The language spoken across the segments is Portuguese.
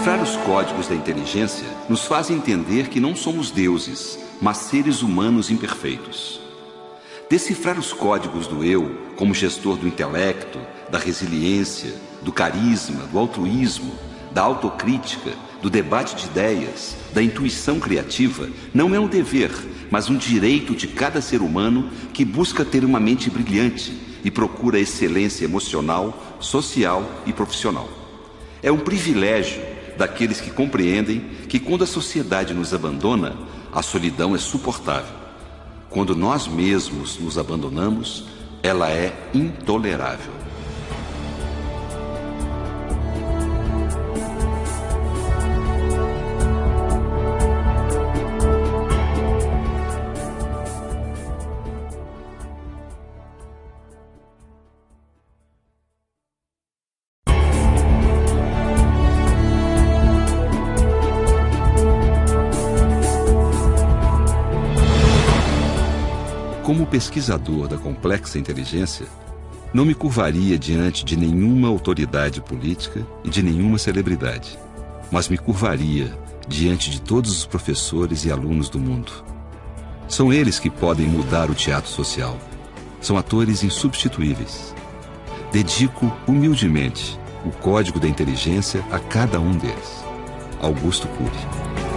Decifrar os códigos da inteligência nos faz entender que não somos deuses, mas seres humanos imperfeitos. Decifrar os códigos do eu, como gestor do intelecto, da resiliência, do carisma, do altruísmo, da autocrítica, do debate de ideias, da intuição criativa, não é um dever, mas um direito de cada ser humano que busca ter uma mente brilhante e procura excelência emocional, social e profissional. É um privilégio daqueles que compreendem que quando a sociedade nos abandona, a solidão é suportável. Quando nós mesmos nos abandonamos, ela é intolerável. pesquisador da complexa inteligência, não me curvaria diante de nenhuma autoridade política e de nenhuma celebridade, mas me curvaria diante de todos os professores e alunos do mundo. São eles que podem mudar o teatro social. São atores insubstituíveis. Dedico humildemente o código da inteligência a cada um deles. Augusto Cury.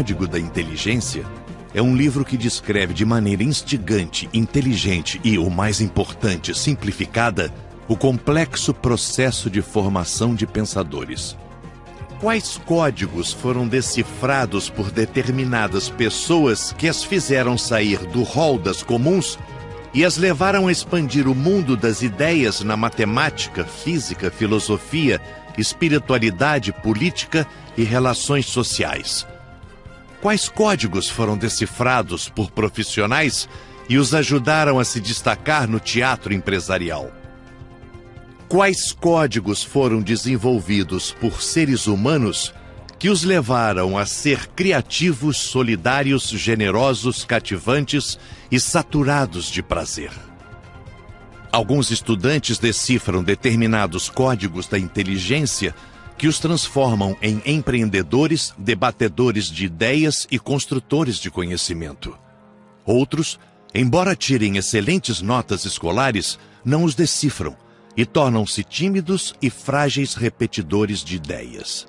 Código da Inteligência é um livro que descreve de maneira instigante, inteligente e, o mais importante, simplificada, o complexo processo de formação de pensadores. Quais códigos foram decifrados por determinadas pessoas que as fizeram sair do rol das comuns e as levaram a expandir o mundo das ideias na matemática, física, filosofia, espiritualidade, política e relações sociais? quais códigos foram decifrados por profissionais e os ajudaram a se destacar no teatro empresarial? Quais códigos foram desenvolvidos por seres humanos que os levaram a ser criativos, solidários, generosos, cativantes e saturados de prazer? Alguns estudantes decifram determinados códigos da inteligência que os transformam em empreendedores, debatedores de ideias e construtores de conhecimento. Outros, embora tirem excelentes notas escolares, não os decifram e tornam-se tímidos e frágeis repetidores de ideias.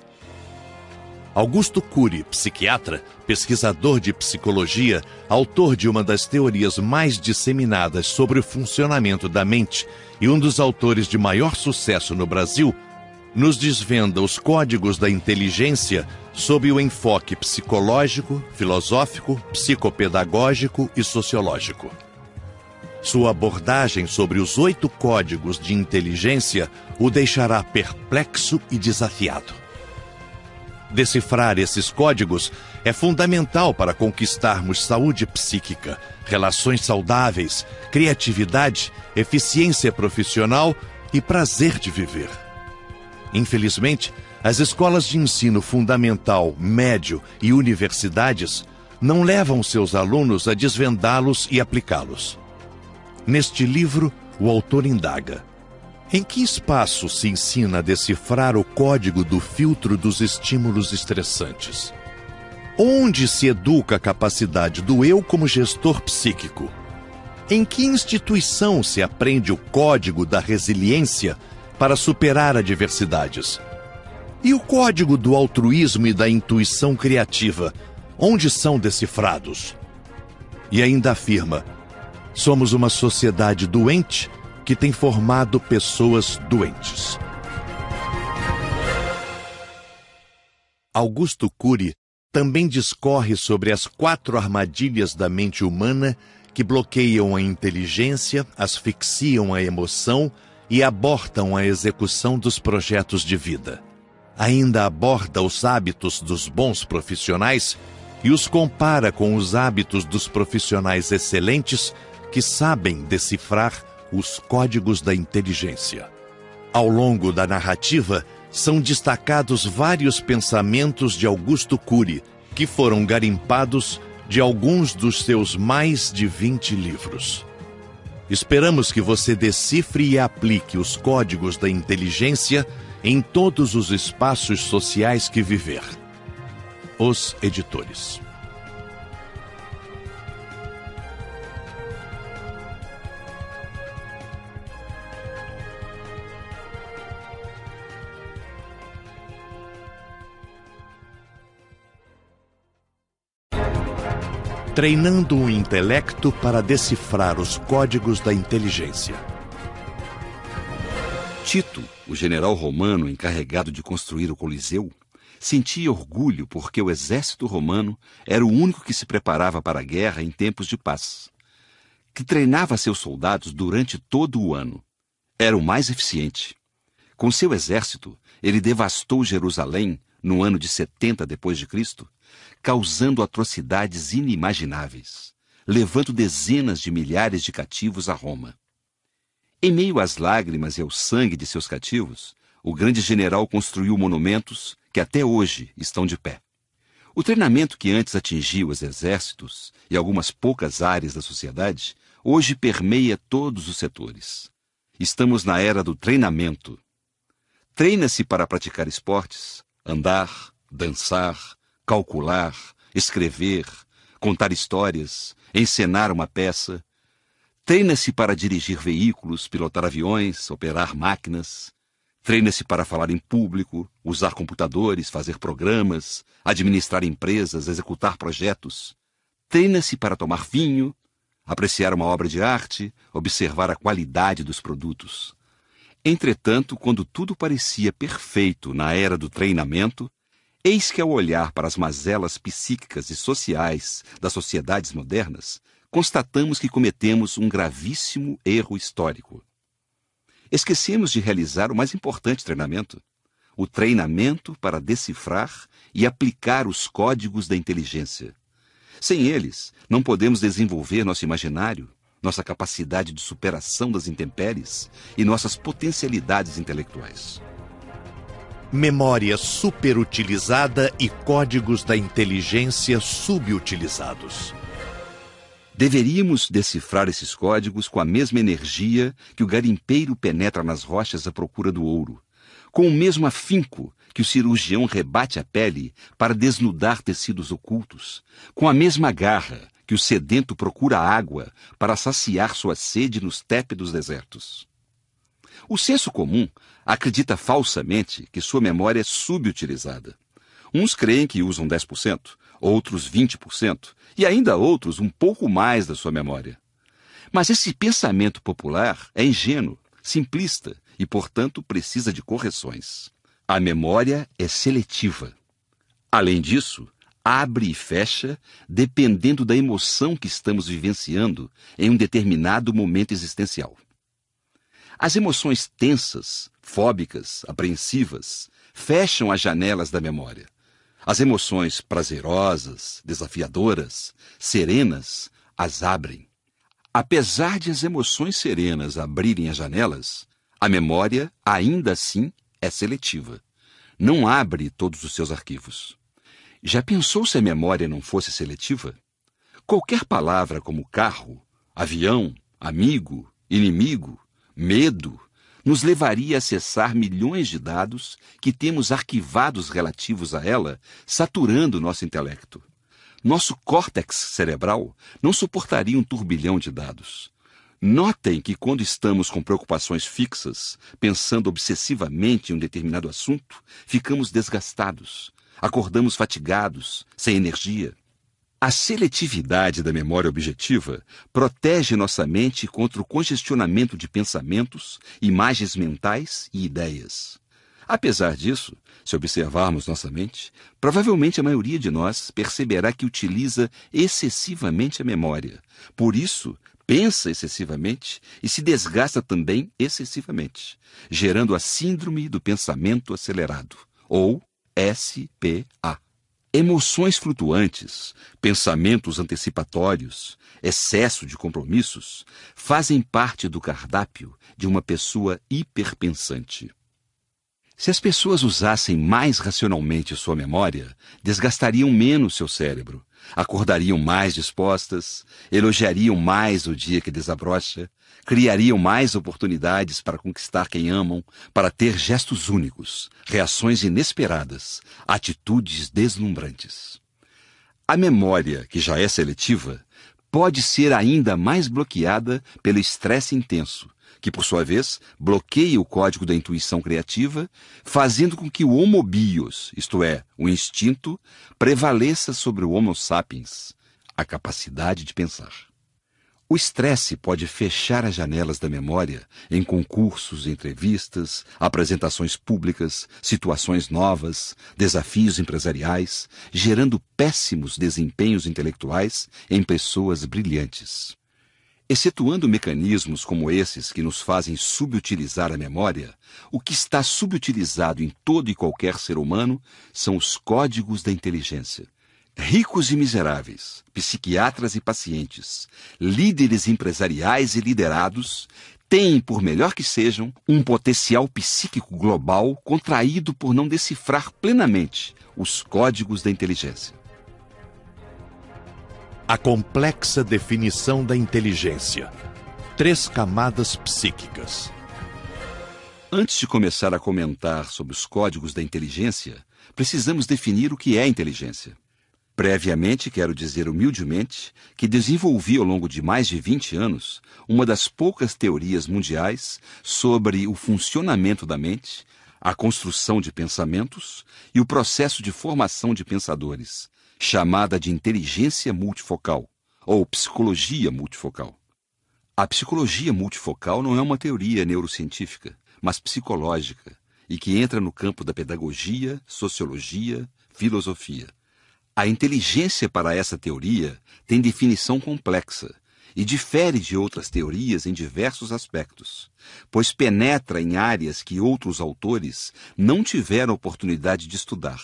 Augusto Cury, psiquiatra, pesquisador de psicologia, autor de uma das teorias mais disseminadas sobre o funcionamento da mente e um dos autores de maior sucesso no Brasil, nos desvenda os códigos da inteligência sob o enfoque psicológico, filosófico, psicopedagógico e sociológico. Sua abordagem sobre os oito códigos de inteligência o deixará perplexo e desafiado. Decifrar esses códigos é fundamental para conquistarmos saúde psíquica, relações saudáveis, criatividade, eficiência profissional e prazer de viver. Infelizmente, as escolas de ensino fundamental, médio e universidades não levam seus alunos a desvendá-los e aplicá-los. Neste livro, o autor indaga: em que espaço se ensina a decifrar o código do filtro dos estímulos estressantes? Onde se educa a capacidade do eu como gestor psíquico? Em que instituição se aprende o código da resiliência para superar adversidades. E o código do altruísmo e da intuição criativa, onde são decifrados? E ainda afirma: somos uma sociedade doente que tem formado pessoas doentes. Augusto Cury também discorre sobre as quatro armadilhas da mente humana que bloqueiam a inteligência, asfixiam a emoção, e abortam a execução dos projetos de vida. Ainda aborda os hábitos dos bons profissionais e os compara com os hábitos dos profissionais excelentes que sabem decifrar os códigos da inteligência. Ao longo da narrativa, são destacados vários pensamentos de Augusto Cury, que foram garimpados de alguns dos seus mais de 20 livros. Esperamos que você decifre e aplique os códigos da inteligência em todos os espaços sociais que viver. Os editores. treinando o intelecto para decifrar os códigos da inteligência. Tito, o general romano encarregado de construir o Coliseu, sentia orgulho porque o exército romano era o único que se preparava para a guerra em tempos de paz, que treinava seus soldados durante todo o ano. Era o mais eficiente. Com seu exército, ele devastou Jerusalém no ano de 70 depois de Cristo causando atrocidades inimagináveis, levando dezenas de milhares de cativos a Roma. Em meio às lágrimas e ao sangue de seus cativos, o grande general construiu monumentos que até hoje estão de pé. O treinamento que antes atingia os exércitos e algumas poucas áreas da sociedade, hoje permeia todos os setores. Estamos na era do treinamento. Treina-se para praticar esportes, andar, dançar, calcular, escrever, contar histórias, encenar uma peça. Treina-se para dirigir veículos, pilotar aviões, operar máquinas. Treina-se para falar em público, usar computadores, fazer programas, administrar empresas, executar projetos. Treina-se para tomar vinho, apreciar uma obra de arte, observar a qualidade dos produtos. Entretanto, quando tudo parecia perfeito na era do treinamento, Eis que, ao olhar para as mazelas psíquicas e sociais das sociedades modernas, constatamos que cometemos um gravíssimo erro histórico. Esquecemos de realizar o mais importante treinamento: o treinamento para decifrar e aplicar os códigos da inteligência. Sem eles, não podemos desenvolver nosso imaginário, nossa capacidade de superação das intempéries e nossas potencialidades intelectuais memória superutilizada e códigos da inteligência subutilizados. Deveríamos decifrar esses códigos com a mesma energia que o garimpeiro penetra nas rochas à procura do ouro, com o mesmo afinco que o cirurgião rebate a pele para desnudar tecidos ocultos, com a mesma garra que o sedento procura água para saciar sua sede nos tépidos desertos. O senso comum acredita falsamente que sua memória é subutilizada. Uns creem que usam 10%, outros 20% e ainda outros um pouco mais da sua memória. Mas esse pensamento popular é ingênuo, simplista e, portanto, precisa de correções. A memória é seletiva. Além disso, abre e fecha dependendo da emoção que estamos vivenciando em um determinado momento existencial. As emoções tensas fóbicas, apreensivas, fecham as janelas da memória. As emoções prazerosas, desafiadoras, serenas, as abrem. Apesar de as emoções serenas abrirem as janelas, a memória ainda assim é seletiva. Não abre todos os seus arquivos. Já pensou se a memória não fosse seletiva? Qualquer palavra como carro, avião, amigo, inimigo, medo, nos levaria a acessar milhões de dados que temos arquivados relativos a ela, saturando nosso intelecto. Nosso córtex cerebral não suportaria um turbilhão de dados. Notem que quando estamos com preocupações fixas, pensando obsessivamente em um determinado assunto, ficamos desgastados, acordamos fatigados, sem energia. A seletividade da memória objetiva protege nossa mente contra o congestionamento de pensamentos, imagens mentais e ideias. Apesar disso, se observarmos nossa mente, provavelmente a maioria de nós perceberá que utiliza excessivamente a memória. Por isso, pensa excessivamente e se desgasta também excessivamente, gerando a Síndrome do Pensamento Acelerado, ou SPA. Emoções flutuantes, pensamentos antecipatórios, excesso de compromissos fazem parte do cardápio de uma pessoa hiperpensante. Se as pessoas usassem mais racionalmente sua memória, desgastariam menos seu cérebro, acordariam mais dispostas, elogiariam mais o dia que desabrocha, criariam mais oportunidades para conquistar quem amam, para ter gestos únicos, reações inesperadas, atitudes deslumbrantes. A memória, que já é seletiva, pode ser ainda mais bloqueada pelo estresse intenso, que por sua vez bloqueia o código da intuição criativa, fazendo com que o homo bios, isto é, o instinto, prevaleça sobre o homo sapiens, a capacidade de pensar. O estresse pode fechar as janelas da memória em concursos, entrevistas, apresentações públicas, situações novas, desafios empresariais, gerando péssimos desempenhos intelectuais em pessoas brilhantes. Excetuando mecanismos como esses que nos fazem subutilizar a memória, o que está subutilizado em todo e qualquer ser humano são os códigos da inteligência. Ricos e miseráveis, psiquiatras e pacientes, líderes empresariais e liderados têm, por melhor que sejam, um potencial psíquico global contraído por não decifrar plenamente os códigos da inteligência a complexa definição da inteligência. Três camadas psíquicas. Antes de começar a comentar sobre os códigos da inteligência, precisamos definir o que é inteligência. Previamente, quero dizer humildemente que desenvolvi ao longo de mais de 20 anos uma das poucas teorias mundiais sobre o funcionamento da mente, a construção de pensamentos e o processo de formação de pensadores, chamada de inteligência multifocal ou psicologia multifocal. A psicologia multifocal não é uma teoria neurocientífica, mas psicológica, e que entra no campo da pedagogia, sociologia, filosofia. A inteligência para essa teoria tem definição complexa e difere de outras teorias em diversos aspectos, pois penetra em áreas que outros autores não tiveram oportunidade de estudar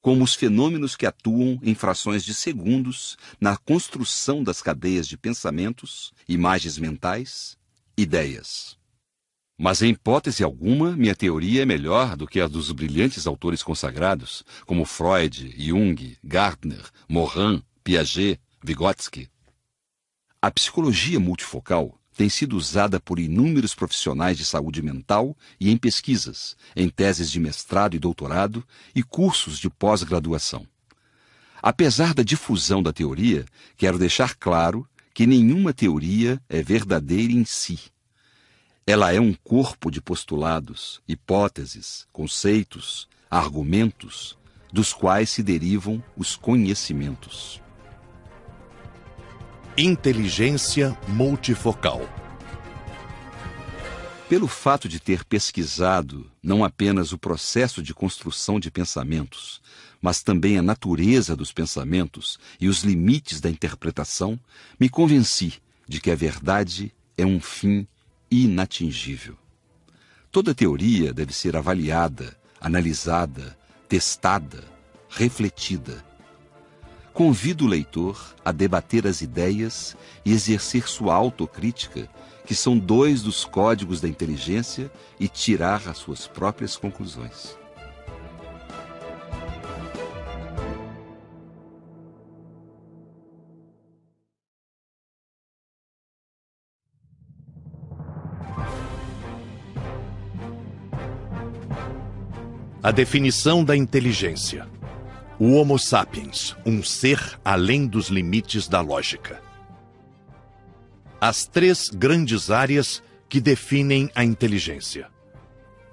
como os fenômenos que atuam em frações de segundos na construção das cadeias de pensamentos, imagens mentais, ideias. Mas em hipótese alguma, minha teoria é melhor do que a dos brilhantes autores consagrados, como Freud, Jung, Gardner, Morin, Piaget, Vygotsky. A psicologia multifocal tem sido usada por inúmeros profissionais de saúde mental e em pesquisas, em teses de mestrado e doutorado e cursos de pós-graduação. Apesar da difusão da teoria, quero deixar claro que nenhuma teoria é verdadeira em si. Ela é um corpo de postulados, hipóteses, conceitos, argumentos, dos quais se derivam os conhecimentos. Inteligência multifocal. Pelo fato de ter pesquisado não apenas o processo de construção de pensamentos, mas também a natureza dos pensamentos e os limites da interpretação, me convenci de que a verdade é um fim inatingível. Toda teoria deve ser avaliada, analisada, testada, refletida Convido o leitor a debater as ideias e exercer sua autocrítica, que são dois dos códigos da inteligência, e tirar as suas próprias conclusões. A definição da inteligência. O Homo sapiens, um ser além dos limites da lógica. As três grandes áreas que definem a inteligência.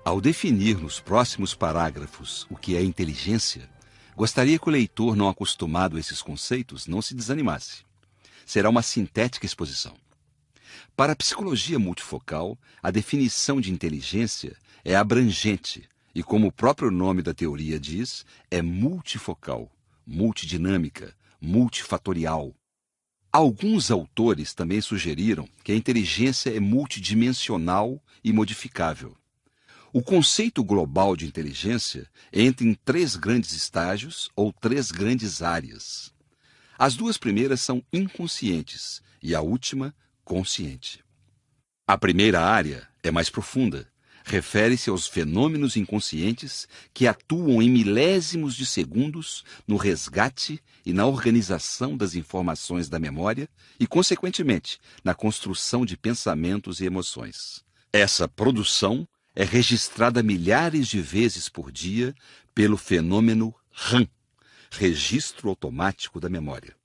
Ao definir nos próximos parágrafos o que é inteligência, gostaria que o leitor não acostumado a esses conceitos não se desanimasse. Será uma sintética exposição. Para a psicologia multifocal, a definição de inteligência é abrangente, e, como o próprio nome da teoria diz, é multifocal, multidinâmica, multifatorial. Alguns autores também sugeriram que a inteligência é multidimensional e modificável. O conceito global de inteligência entra em três grandes estágios ou três grandes áreas. As duas primeiras são inconscientes e a última, consciente. A primeira área é mais profunda refere-se aos fenômenos inconscientes que atuam em milésimos de segundos no resgate e na organização das informações da memória e, consequentemente, na construção de pensamentos e emoções. Essa produção é registrada milhares de vezes por dia pelo fenômeno RAM, registro automático da memória,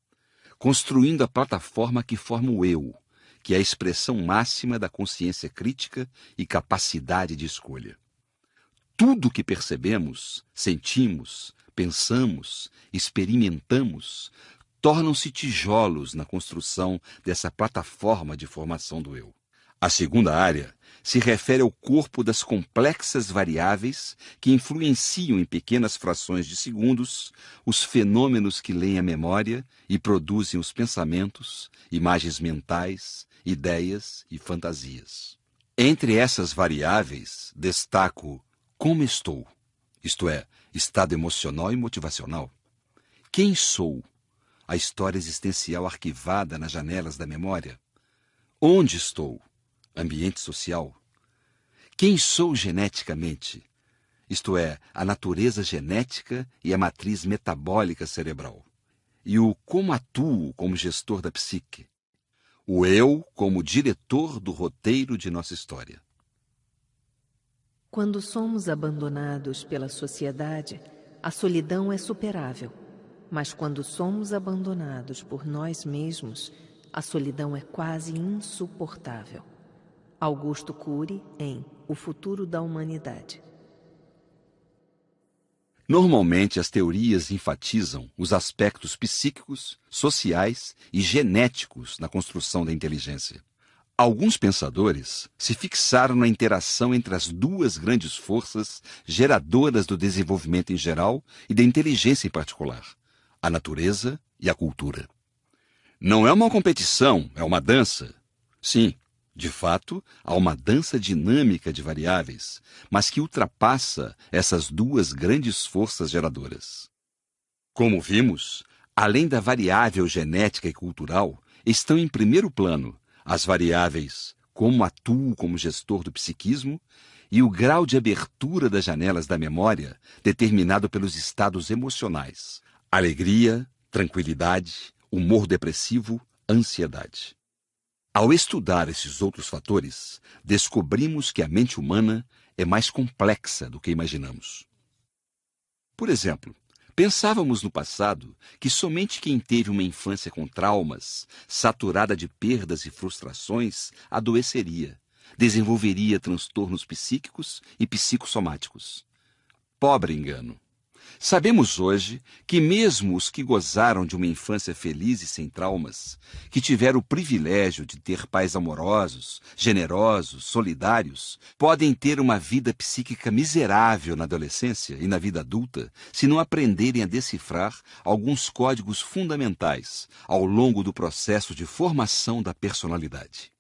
construindo a plataforma que forma o eu que é a expressão máxima da consciência crítica e capacidade de escolha. Tudo o que percebemos, sentimos, pensamos, experimentamos, tornam-se tijolos na construção dessa plataforma de formação do eu. A segunda área se refere ao corpo das complexas variáveis que influenciam em pequenas frações de segundos os fenômenos que leem a memória e produzem os pensamentos, imagens mentais, ideias e fantasias. Entre essas variáveis, destaco como estou, isto é, estado emocional e motivacional. Quem sou? A história existencial arquivada nas janelas da memória. Onde estou? Ambiente social. Quem sou geneticamente? Isto é, a natureza genética e a matriz metabólica cerebral. E o como atuo como gestor da psique, o eu como diretor do roteiro de nossa história. Quando somos abandonados pela sociedade, a solidão é superável. Mas quando somos abandonados por nós mesmos, a solidão é quase insuportável. Augusto Cury em O Futuro da Humanidade. Normalmente, as teorias enfatizam os aspectos psíquicos, sociais e genéticos na construção da inteligência. Alguns pensadores se fixaram na interação entre as duas grandes forças geradoras do desenvolvimento em geral e da inteligência em particular: a natureza e a cultura. Não é uma competição, é uma dança. Sim, de fato, há uma dança dinâmica de variáveis, mas que ultrapassa essas duas grandes forças geradoras. Como vimos, além da variável genética e cultural, estão em primeiro plano as variáveis como atuo como gestor do psiquismo e o grau de abertura das janelas da memória determinado pelos estados emocionais: alegria, tranquilidade, humor depressivo, ansiedade. Ao estudar esses outros fatores, descobrimos que a mente humana é mais complexa do que imaginamos. Por exemplo, pensávamos no passado que somente quem teve uma infância com traumas, saturada de perdas e frustrações, adoeceria, desenvolveria transtornos psíquicos e psicossomáticos. Pobre engano! Sabemos hoje que, mesmo os que gozaram de uma infância feliz e sem traumas, que tiveram o privilégio de ter pais amorosos, generosos, solidários, podem ter uma vida psíquica miserável na adolescência e na vida adulta se não aprenderem a decifrar alguns códigos fundamentais ao longo do processo de formação da personalidade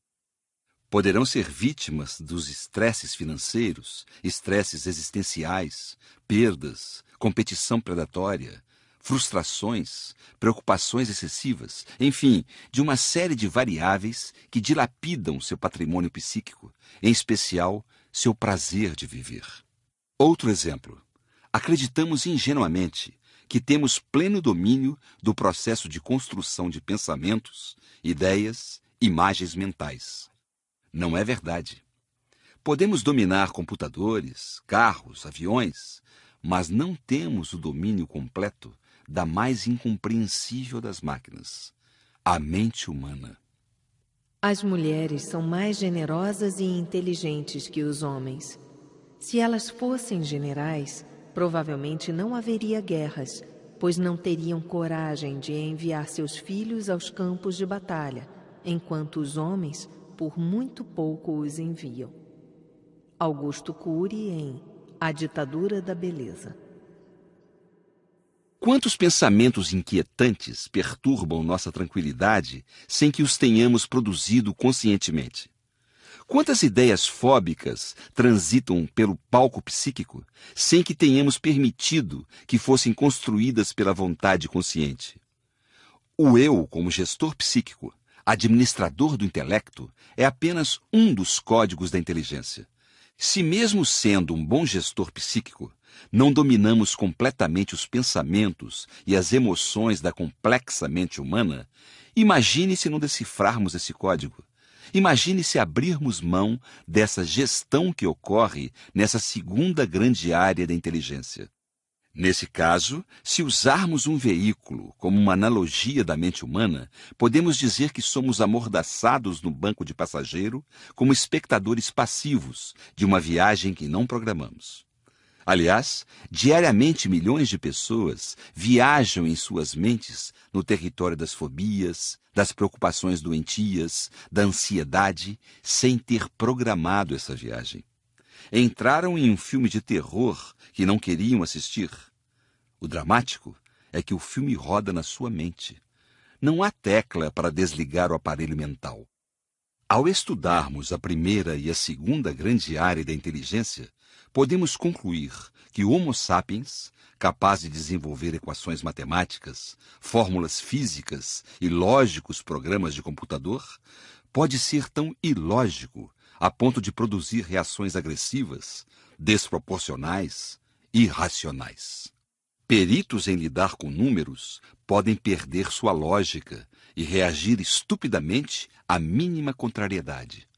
poderão ser vítimas dos estresses financeiros, estresses existenciais, perdas, competição predatória, frustrações, preocupações excessivas, enfim, de uma série de variáveis que dilapidam seu patrimônio psíquico, em especial seu prazer de viver. Outro exemplo. Acreditamos ingenuamente que temos pleno domínio do processo de construção de pensamentos, ideias, imagens mentais. Não é verdade. Podemos dominar computadores, carros, aviões, mas não temos o domínio completo da mais incompreensível das máquinas, a mente humana. As mulheres são mais generosas e inteligentes que os homens. Se elas fossem generais, provavelmente não haveria guerras, pois não teriam coragem de enviar seus filhos aos campos de batalha, enquanto os homens, por muito pouco, os enviam. Augusto Cury, em a ditadura da beleza. Quantos pensamentos inquietantes perturbam nossa tranquilidade sem que os tenhamos produzido conscientemente? Quantas ideias fóbicas transitam pelo palco psíquico sem que tenhamos permitido que fossem construídas pela vontade consciente? O eu, como gestor psíquico, administrador do intelecto, é apenas um dos códigos da inteligência. Se, mesmo sendo um bom gestor psíquico, não dominamos completamente os pensamentos e as emoções da complexa mente humana, imagine se não decifrarmos esse código. Imagine se abrirmos mão dessa gestão que ocorre nessa segunda grande área da inteligência. Nesse caso, se usarmos um veículo como uma analogia da mente humana, podemos dizer que somos amordaçados no banco de passageiro como espectadores passivos de uma viagem que não programamos. Aliás, diariamente milhões de pessoas viajam em suas mentes no território das fobias, das preocupações doentias, da ansiedade, sem ter programado essa viagem entraram em um filme de terror que não queriam assistir. O dramático é que o filme roda na sua mente. Não há tecla para desligar o aparelho mental. Ao estudarmos a primeira e a segunda grande área da inteligência, podemos concluir que o Homo sapiens, capaz de desenvolver equações matemáticas, fórmulas físicas e lógicos programas de computador, pode ser tão ilógico a ponto de produzir reações agressivas, desproporcionais e irracionais. Peritos em lidar com números podem perder sua lógica e reagir estupidamente à mínima contrariedade.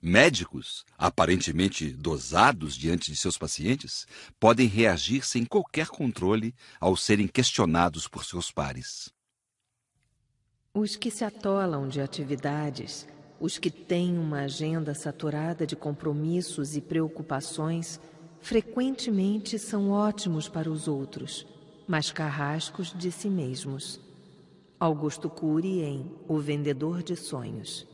Médicos, aparentemente dosados diante de seus pacientes, podem reagir sem qualquer controle ao serem questionados por seus pares. Os que se atolam de atividades os que têm uma agenda saturada de compromissos e preocupações frequentemente são ótimos para os outros, mas carrascos de si mesmos. Augusto Cury em O Vendedor de Sonhos.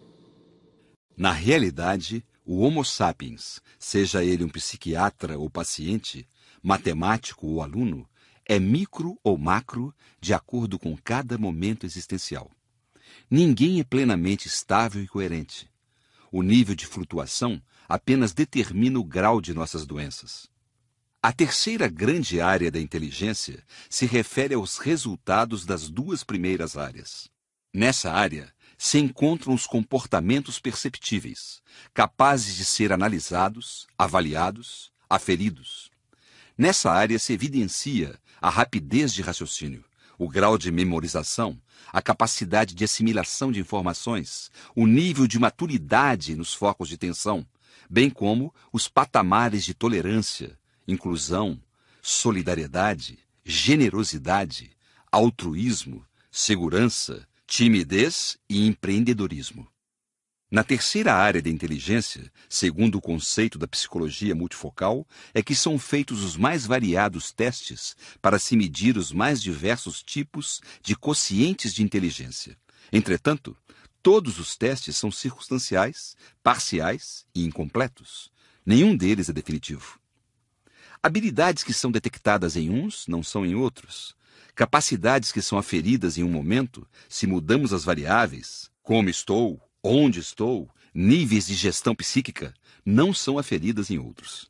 Na realidade, o Homo sapiens, seja ele um psiquiatra ou paciente, matemático ou aluno, é micro ou macro de acordo com cada momento existencial. Ninguém é plenamente estável e coerente. O nível de flutuação apenas determina o grau de nossas doenças. A terceira grande área da inteligência se refere aos resultados das duas primeiras áreas. Nessa área, se encontram os comportamentos perceptíveis, capazes de ser analisados, avaliados, aferidos. Nessa área se evidencia a rapidez de raciocínio, o grau de memorização, a capacidade de assimilação de informações, o nível de maturidade nos focos de tensão, bem como os patamares de tolerância, inclusão, solidariedade, generosidade, altruísmo, segurança, timidez e empreendedorismo. Na terceira área da inteligência, segundo o conceito da psicologia multifocal, é que são feitos os mais variados testes para se medir os mais diversos tipos de quocientes de inteligência. Entretanto, todos os testes são circunstanciais, parciais e incompletos. Nenhum deles é definitivo. Habilidades que são detectadas em uns não são em outros. Capacidades que são aferidas em um momento, se mudamos as variáveis, como estou, onde estou, níveis de gestão psíquica não são aferidas em outros.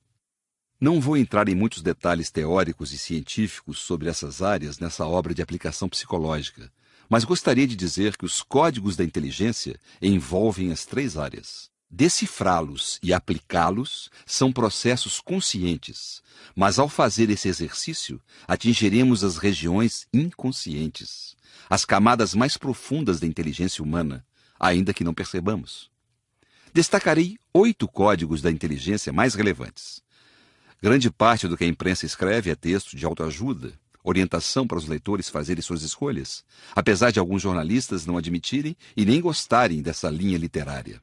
Não vou entrar em muitos detalhes teóricos e científicos sobre essas áreas nessa obra de aplicação psicológica, mas gostaria de dizer que os códigos da inteligência envolvem as três áreas. Decifrá-los e aplicá-los são processos conscientes, mas ao fazer esse exercício, atingiremos as regiões inconscientes, as camadas mais profundas da inteligência humana, ainda que não percebamos. Destacarei oito códigos da inteligência mais relevantes. Grande parte do que a imprensa escreve é texto de autoajuda, orientação para os leitores fazerem suas escolhas, apesar de alguns jornalistas não admitirem e nem gostarem dessa linha literária.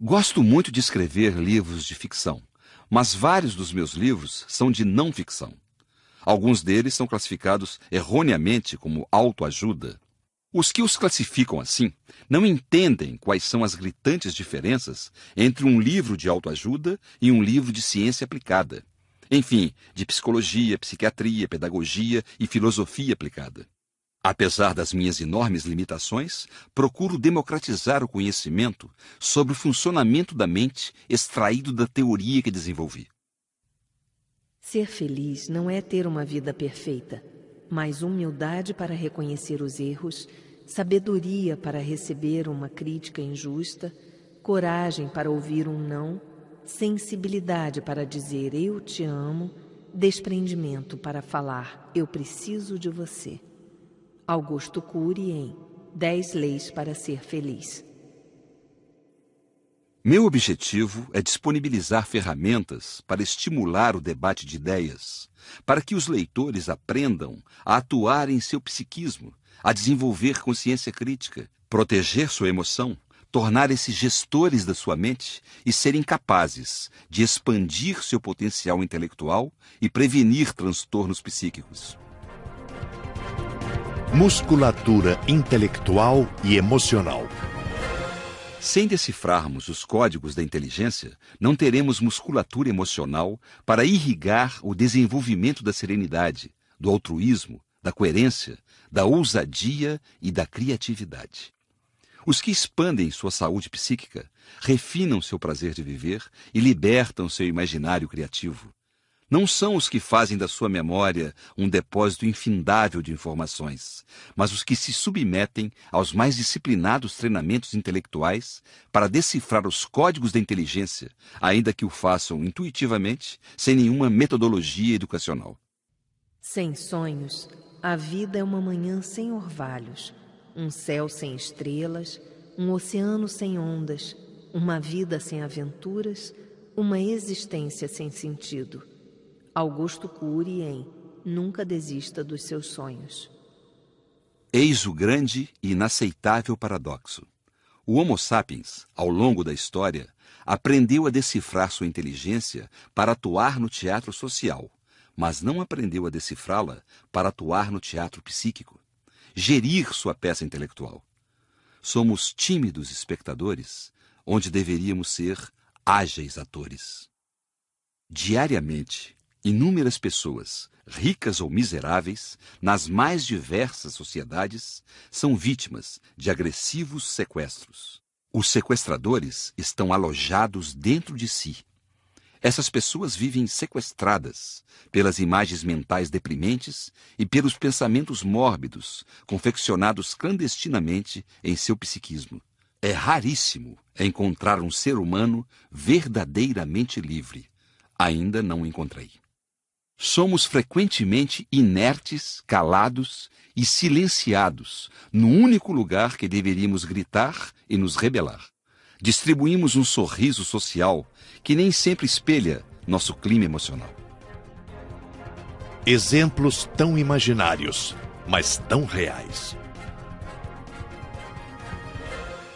Gosto muito de escrever livros de ficção, mas vários dos meus livros são de não ficção. Alguns deles são classificados erroneamente como autoajuda. Os que os classificam assim não entendem quais são as gritantes diferenças entre um livro de autoajuda e um livro de ciência aplicada. Enfim, de psicologia, psiquiatria, pedagogia e filosofia aplicada. Apesar das minhas enormes limitações, procuro democratizar o conhecimento sobre o funcionamento da mente extraído da teoria que desenvolvi. Ser feliz não é ter uma vida perfeita mas humildade para reconhecer os erros, sabedoria para receber uma crítica injusta, coragem para ouvir um não, sensibilidade para dizer eu te amo, desprendimento para falar eu preciso de você. Augusto Cury em 10 Leis para Ser Feliz. Meu objetivo é disponibilizar ferramentas para estimular o debate de ideias, para que os leitores aprendam a atuar em seu psiquismo, a desenvolver consciência crítica, proteger sua emoção, tornar se gestores da sua mente e serem capazes de expandir seu potencial intelectual e prevenir transtornos psíquicos. Musculatura intelectual e emocional. Sem decifrarmos os códigos da inteligência, não teremos musculatura emocional para irrigar o desenvolvimento da serenidade, do altruísmo, da coerência, da ousadia e da criatividade. Os que expandem sua saúde psíquica refinam seu prazer de viver e libertam seu imaginário criativo não são os que fazem da sua memória um depósito infindável de informações, mas os que se submetem aos mais disciplinados treinamentos intelectuais para decifrar os códigos da inteligência, ainda que o façam intuitivamente, sem nenhuma metodologia educacional. Sem sonhos, a vida é uma manhã sem orvalhos, um céu sem estrelas, um oceano sem ondas, uma vida sem aventuras, uma existência sem sentido. Augusto Cury em Nunca desista dos seus sonhos. Eis o grande e inaceitável paradoxo. O Homo sapiens, ao longo da história, aprendeu a decifrar sua inteligência para atuar no teatro social, mas não aprendeu a decifrá-la para atuar no teatro psíquico, gerir sua peça intelectual. Somos tímidos espectadores, onde deveríamos ser ágeis atores. Diariamente, Inúmeras pessoas, ricas ou miseráveis, nas mais diversas sociedades, são vítimas de agressivos sequestros. Os sequestradores estão alojados dentro de si. Essas pessoas vivem sequestradas pelas imagens mentais deprimentes e pelos pensamentos mórbidos confeccionados clandestinamente em seu psiquismo. É raríssimo encontrar um ser humano verdadeiramente livre. Ainda não encontrei somos frequentemente inertes, calados e silenciados no único lugar que deveríamos gritar e nos rebelar. Distribuímos um sorriso social que nem sempre espelha nosso clima emocional. Exemplos tão imaginários, mas tão reais.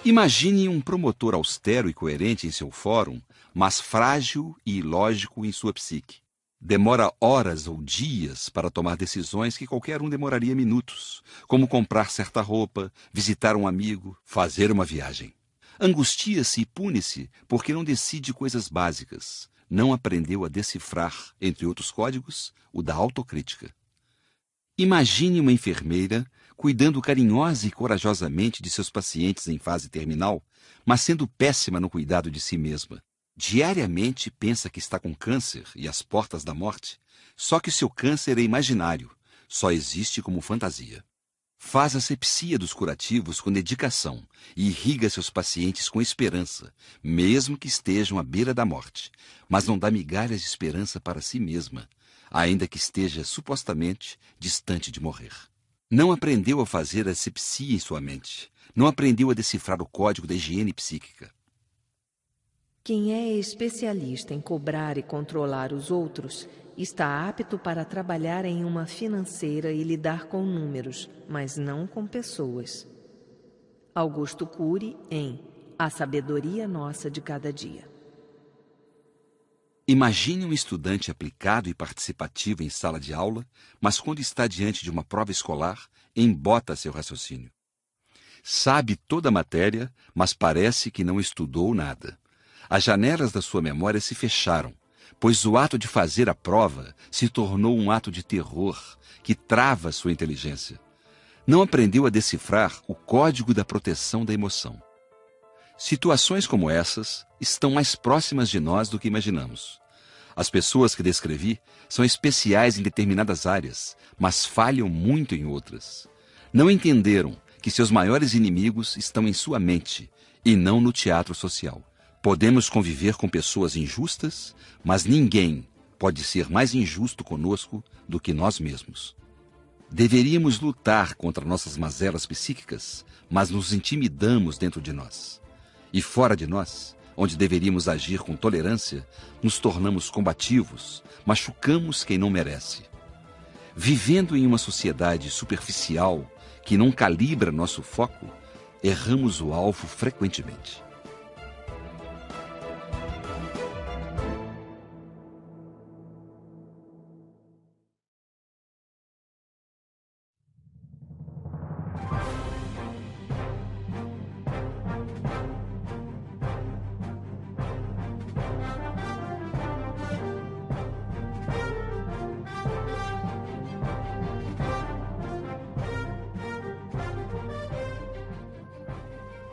Imagine um promotor austero e coerente em seu fórum, mas frágil e ilógico em sua psique demora horas ou dias para tomar decisões que qualquer um demoraria minutos, como comprar certa roupa, visitar um amigo, fazer uma viagem. Angustia-se e pune-se porque não decide coisas básicas, não aprendeu a decifrar, entre outros códigos, o da autocrítica. Imagine uma enfermeira cuidando carinhosa e corajosamente de seus pacientes em fase terminal, mas sendo péssima no cuidado de si mesma diariamente pensa que está com câncer e às portas da morte, só que seu câncer é imaginário, só existe como fantasia. Faz asepsia dos curativos com dedicação e irriga seus pacientes com esperança, mesmo que estejam à beira da morte, mas não dá migalhas de esperança para si mesma, ainda que esteja supostamente distante de morrer. Não aprendeu a fazer asepsia em sua mente, não aprendeu a decifrar o código da higiene psíquica quem é especialista em cobrar e controlar os outros está apto para trabalhar em uma financeira e lidar com números, mas não com pessoas. Augusto Cury em A Sabedoria Nossa de Cada Dia. Imagine um estudante aplicado e participativo em sala de aula, mas quando está diante de uma prova escolar, embota seu raciocínio. Sabe toda a matéria, mas parece que não estudou nada. As janelas da sua memória se fecharam, pois o ato de fazer a prova se tornou um ato de terror que trava sua inteligência. Não aprendeu a decifrar o código da proteção da emoção. Situações como essas estão mais próximas de nós do que imaginamos. As pessoas que descrevi são especiais em determinadas áreas, mas falham muito em outras. Não entenderam que seus maiores inimigos estão em sua mente e não no teatro social. Podemos conviver com pessoas injustas, mas ninguém pode ser mais injusto conosco do que nós mesmos. Deveríamos lutar contra nossas mazelas psíquicas, mas nos intimidamos dentro de nós. E fora de nós, onde deveríamos agir com tolerância, nos tornamos combativos, machucamos quem não merece. Vivendo em uma sociedade superficial que não calibra nosso foco, erramos o alvo frequentemente.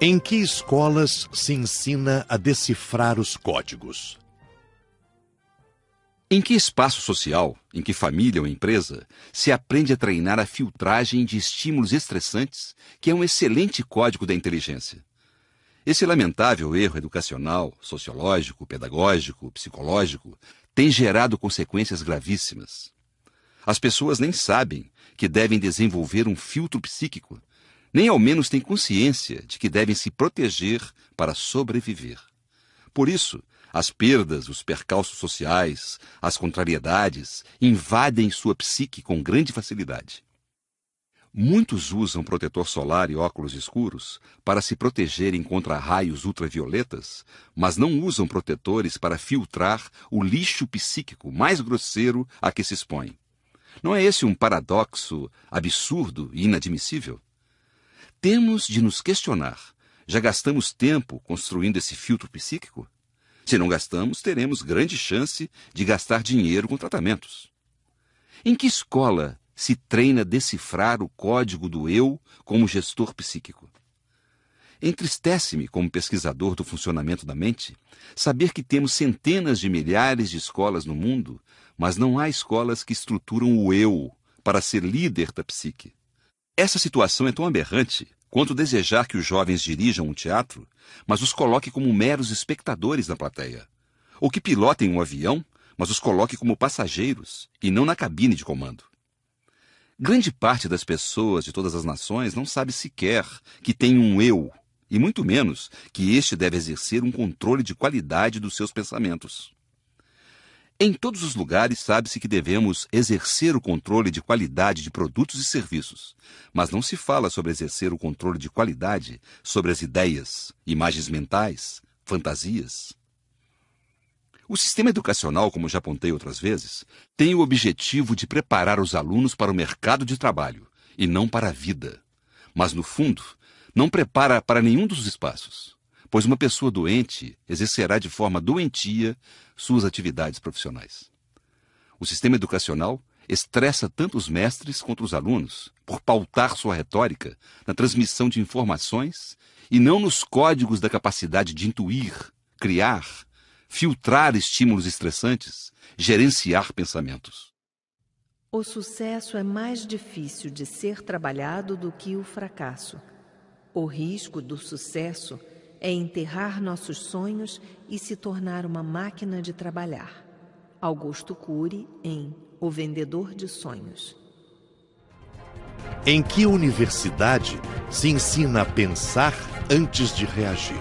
Em que escolas se ensina a decifrar os códigos? Em que espaço social, em que família ou empresa, se aprende a treinar a filtragem de estímulos estressantes, que é um excelente código da inteligência? Esse lamentável erro educacional, sociológico, pedagógico, psicológico, tem gerado consequências gravíssimas. As pessoas nem sabem que devem desenvolver um filtro psíquico nem ao menos têm consciência de que devem se proteger para sobreviver. Por isso, as perdas, os percalços sociais, as contrariedades invadem sua psique com grande facilidade. Muitos usam protetor solar e óculos escuros para se protegerem contra raios ultravioletas, mas não usam protetores para filtrar o lixo psíquico mais grosseiro a que se expõem. Não é esse um paradoxo absurdo e inadmissível? temos de nos questionar: já gastamos tempo construindo esse filtro psíquico? Se não gastamos, teremos grande chance de gastar dinheiro com tratamentos. Em que escola se treina decifrar o código do eu como gestor psíquico? Entristece-me, como pesquisador do funcionamento da mente, saber que temos centenas de milhares de escolas no mundo, mas não há escolas que estruturam o eu para ser líder da psique. Essa situação é tão aberrante quanto desejar que os jovens dirijam um teatro, mas os coloque como meros espectadores na plateia, ou que pilotem um avião, mas os coloque como passageiros e não na cabine de comando. Grande parte das pessoas de todas as nações não sabe sequer que tem um eu, e muito menos que este deve exercer um controle de qualidade dos seus pensamentos. Em todos os lugares sabe-se que devemos exercer o controle de qualidade de produtos e serviços, mas não se fala sobre exercer o controle de qualidade sobre as ideias, imagens mentais, fantasias. O sistema educacional, como já apontei outras vezes, tem o objetivo de preparar os alunos para o mercado de trabalho e não para a vida. Mas, no fundo, não prepara para nenhum dos espaços pois uma pessoa doente exercerá de forma doentia suas atividades profissionais. O sistema educacional estressa tanto os mestres quanto os alunos por pautar sua retórica na transmissão de informações e não nos códigos da capacidade de intuir, criar, filtrar estímulos estressantes, gerenciar pensamentos. O sucesso é mais difícil de ser trabalhado do que o fracasso. O risco do sucesso é enterrar nossos sonhos e se tornar uma máquina de trabalhar. Augusto Cury em O Vendedor de Sonhos. Em que universidade se ensina a pensar antes de reagir?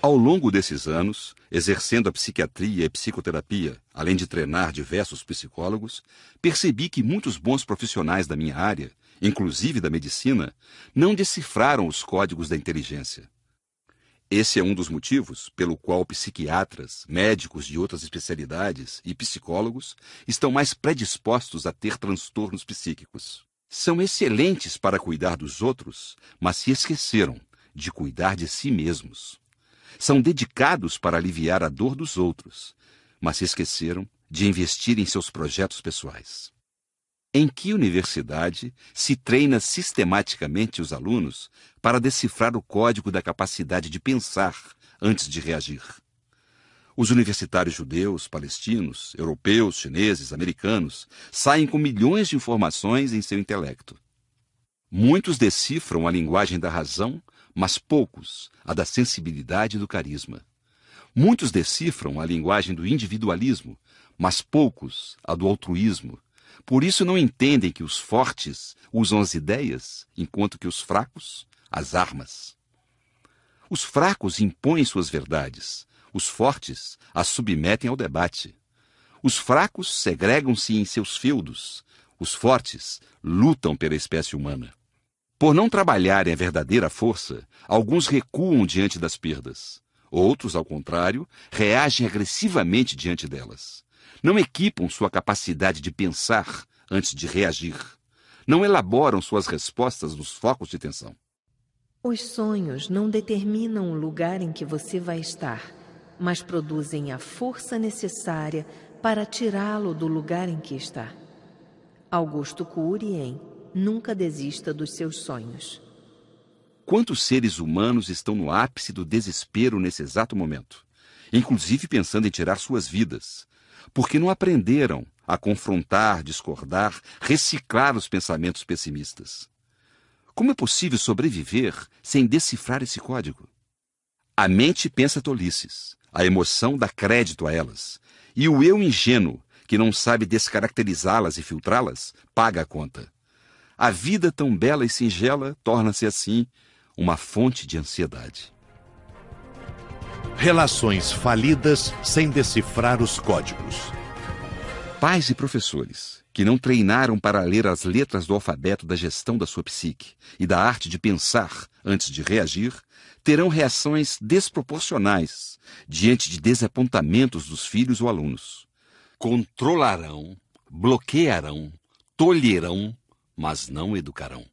Ao longo desses anos, exercendo a psiquiatria e psicoterapia, além de treinar diversos psicólogos, percebi que muitos bons profissionais da minha área inclusive da medicina, não decifraram os códigos da inteligência. Esse é um dos motivos pelo qual psiquiatras, médicos de outras especialidades e psicólogos estão mais predispostos a ter transtornos psíquicos. São excelentes para cuidar dos outros, mas se esqueceram de cuidar de si mesmos. São dedicados para aliviar a dor dos outros, mas se esqueceram de investir em seus projetos pessoais. Em que universidade se treina sistematicamente os alunos para decifrar o código da capacidade de pensar antes de reagir? Os universitários judeus, palestinos, europeus, chineses, americanos saem com milhões de informações em seu intelecto. Muitos decifram a linguagem da razão, mas poucos a da sensibilidade e do carisma. Muitos decifram a linguagem do individualismo, mas poucos a do altruísmo por isso não entendem que os fortes usam as ideias, enquanto que os fracos, as armas. Os fracos impõem suas verdades, os fortes as submetem ao debate. Os fracos segregam-se em seus feudos, os fortes lutam pela espécie humana. Por não trabalharem a verdadeira força, alguns recuam diante das perdas. Outros, ao contrário, reagem agressivamente diante delas. Não equipam sua capacidade de pensar antes de reagir. Não elaboram suas respostas nos focos de tensão. Os sonhos não determinam o lugar em que você vai estar, mas produzem a força necessária para tirá-lo do lugar em que está. Augusto Curien, nunca desista dos seus sonhos. Quantos seres humanos estão no ápice do desespero nesse exato momento, inclusive pensando em tirar suas vidas, porque não aprenderam a confrontar, discordar, reciclar os pensamentos pessimistas. Como é possível sobreviver sem decifrar esse código? A mente pensa tolices, a emoção dá crédito a elas, e o eu ingênuo, que não sabe descaracterizá-las e filtrá-las, paga a conta. A vida tão bela e singela torna-se assim uma fonte de ansiedade. Relações falidas sem decifrar os códigos. Pais e professores que não treinaram para ler as letras do alfabeto da gestão da sua psique e da arte de pensar antes de reagir, terão reações desproporcionais diante de desapontamentos dos filhos ou alunos. Controlarão, bloquearão, tolherão, mas não educarão.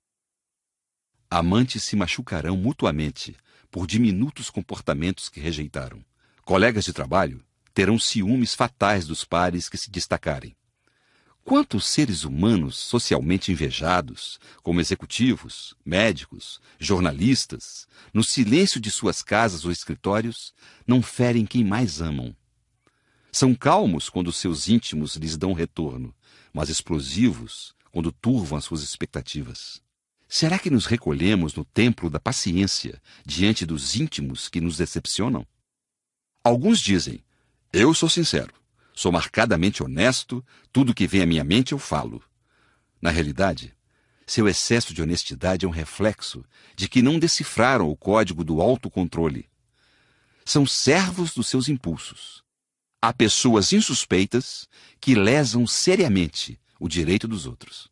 Amantes se machucarão mutuamente por diminutos comportamentos que rejeitaram. Colegas de trabalho terão ciúmes fatais dos pares que se destacarem. Quantos seres humanos socialmente invejados, como executivos, médicos, jornalistas, no silêncio de suas casas ou escritórios, não ferem quem mais amam? São calmos quando seus íntimos lhes dão retorno, mas explosivos quando turvam as suas expectativas. Será que nos recolhemos no templo da paciência diante dos íntimos que nos decepcionam? Alguns dizem: Eu sou sincero, sou marcadamente honesto, tudo que vem à minha mente eu falo. Na realidade, seu excesso de honestidade é um reflexo de que não decifraram o código do autocontrole. São servos dos seus impulsos. Há pessoas insuspeitas que lesam seriamente o direito dos outros.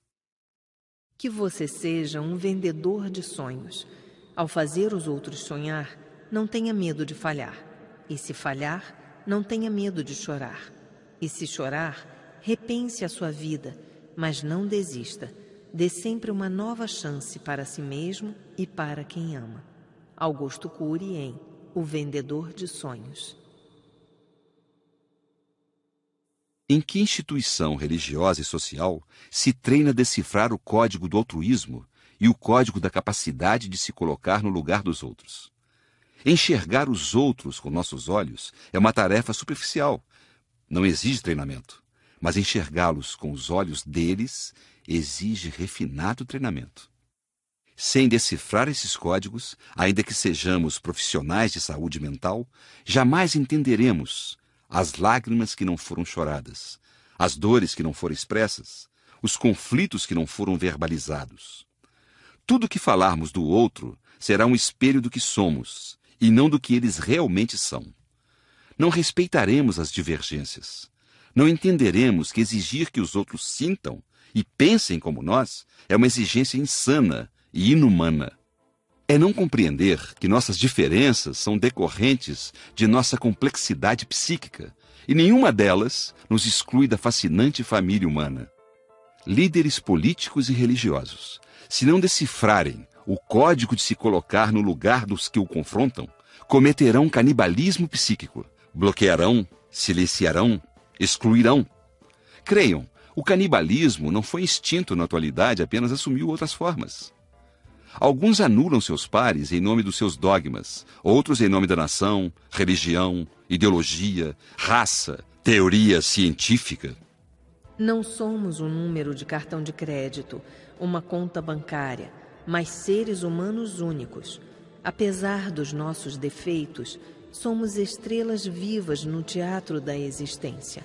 Que você seja um vendedor de sonhos. Ao fazer os outros sonhar, não tenha medo de falhar. E se falhar, não tenha medo de chorar. E se chorar, repense a sua vida, mas não desista. Dê sempre uma nova chance para si mesmo e para quem ama. Augusto Cury em O Vendedor de Sonhos. Em que instituição religiosa e social se treina a decifrar o código do altruísmo e o código da capacidade de se colocar no lugar dos outros? Enxergar os outros com nossos olhos é uma tarefa superficial, não exige treinamento, mas enxergá-los com os olhos deles exige refinado treinamento. Sem decifrar esses códigos, ainda que sejamos profissionais de saúde mental, jamais entenderemos as lágrimas que não foram choradas, as dores que não foram expressas, os conflitos que não foram verbalizados. Tudo que falarmos do outro será um espelho do que somos e não do que eles realmente são. Não respeitaremos as divergências. Não entenderemos que exigir que os outros sintam e pensem como nós é uma exigência insana e inumana é não compreender que nossas diferenças são decorrentes de nossa complexidade psíquica e nenhuma delas nos exclui da fascinante família humana. Líderes políticos e religiosos, se não decifrarem o código de se colocar no lugar dos que o confrontam, cometerão canibalismo psíquico, bloquearão, silenciarão, excluirão. Creiam, o canibalismo não foi extinto na atualidade, apenas assumiu outras formas. Alguns anulam seus pares em nome dos seus dogmas, outros em nome da nação, religião, ideologia, raça, teoria científica. Não somos um número de cartão de crédito, uma conta bancária, mas seres humanos únicos. Apesar dos nossos defeitos, somos estrelas vivas no teatro da existência.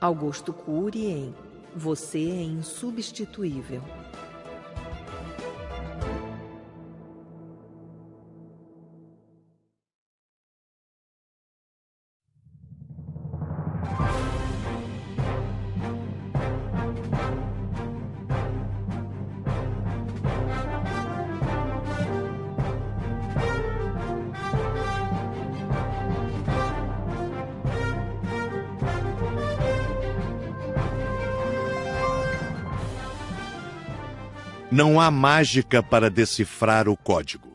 Augusto Cury em Você é Insubstituível. Não há mágica para decifrar o código.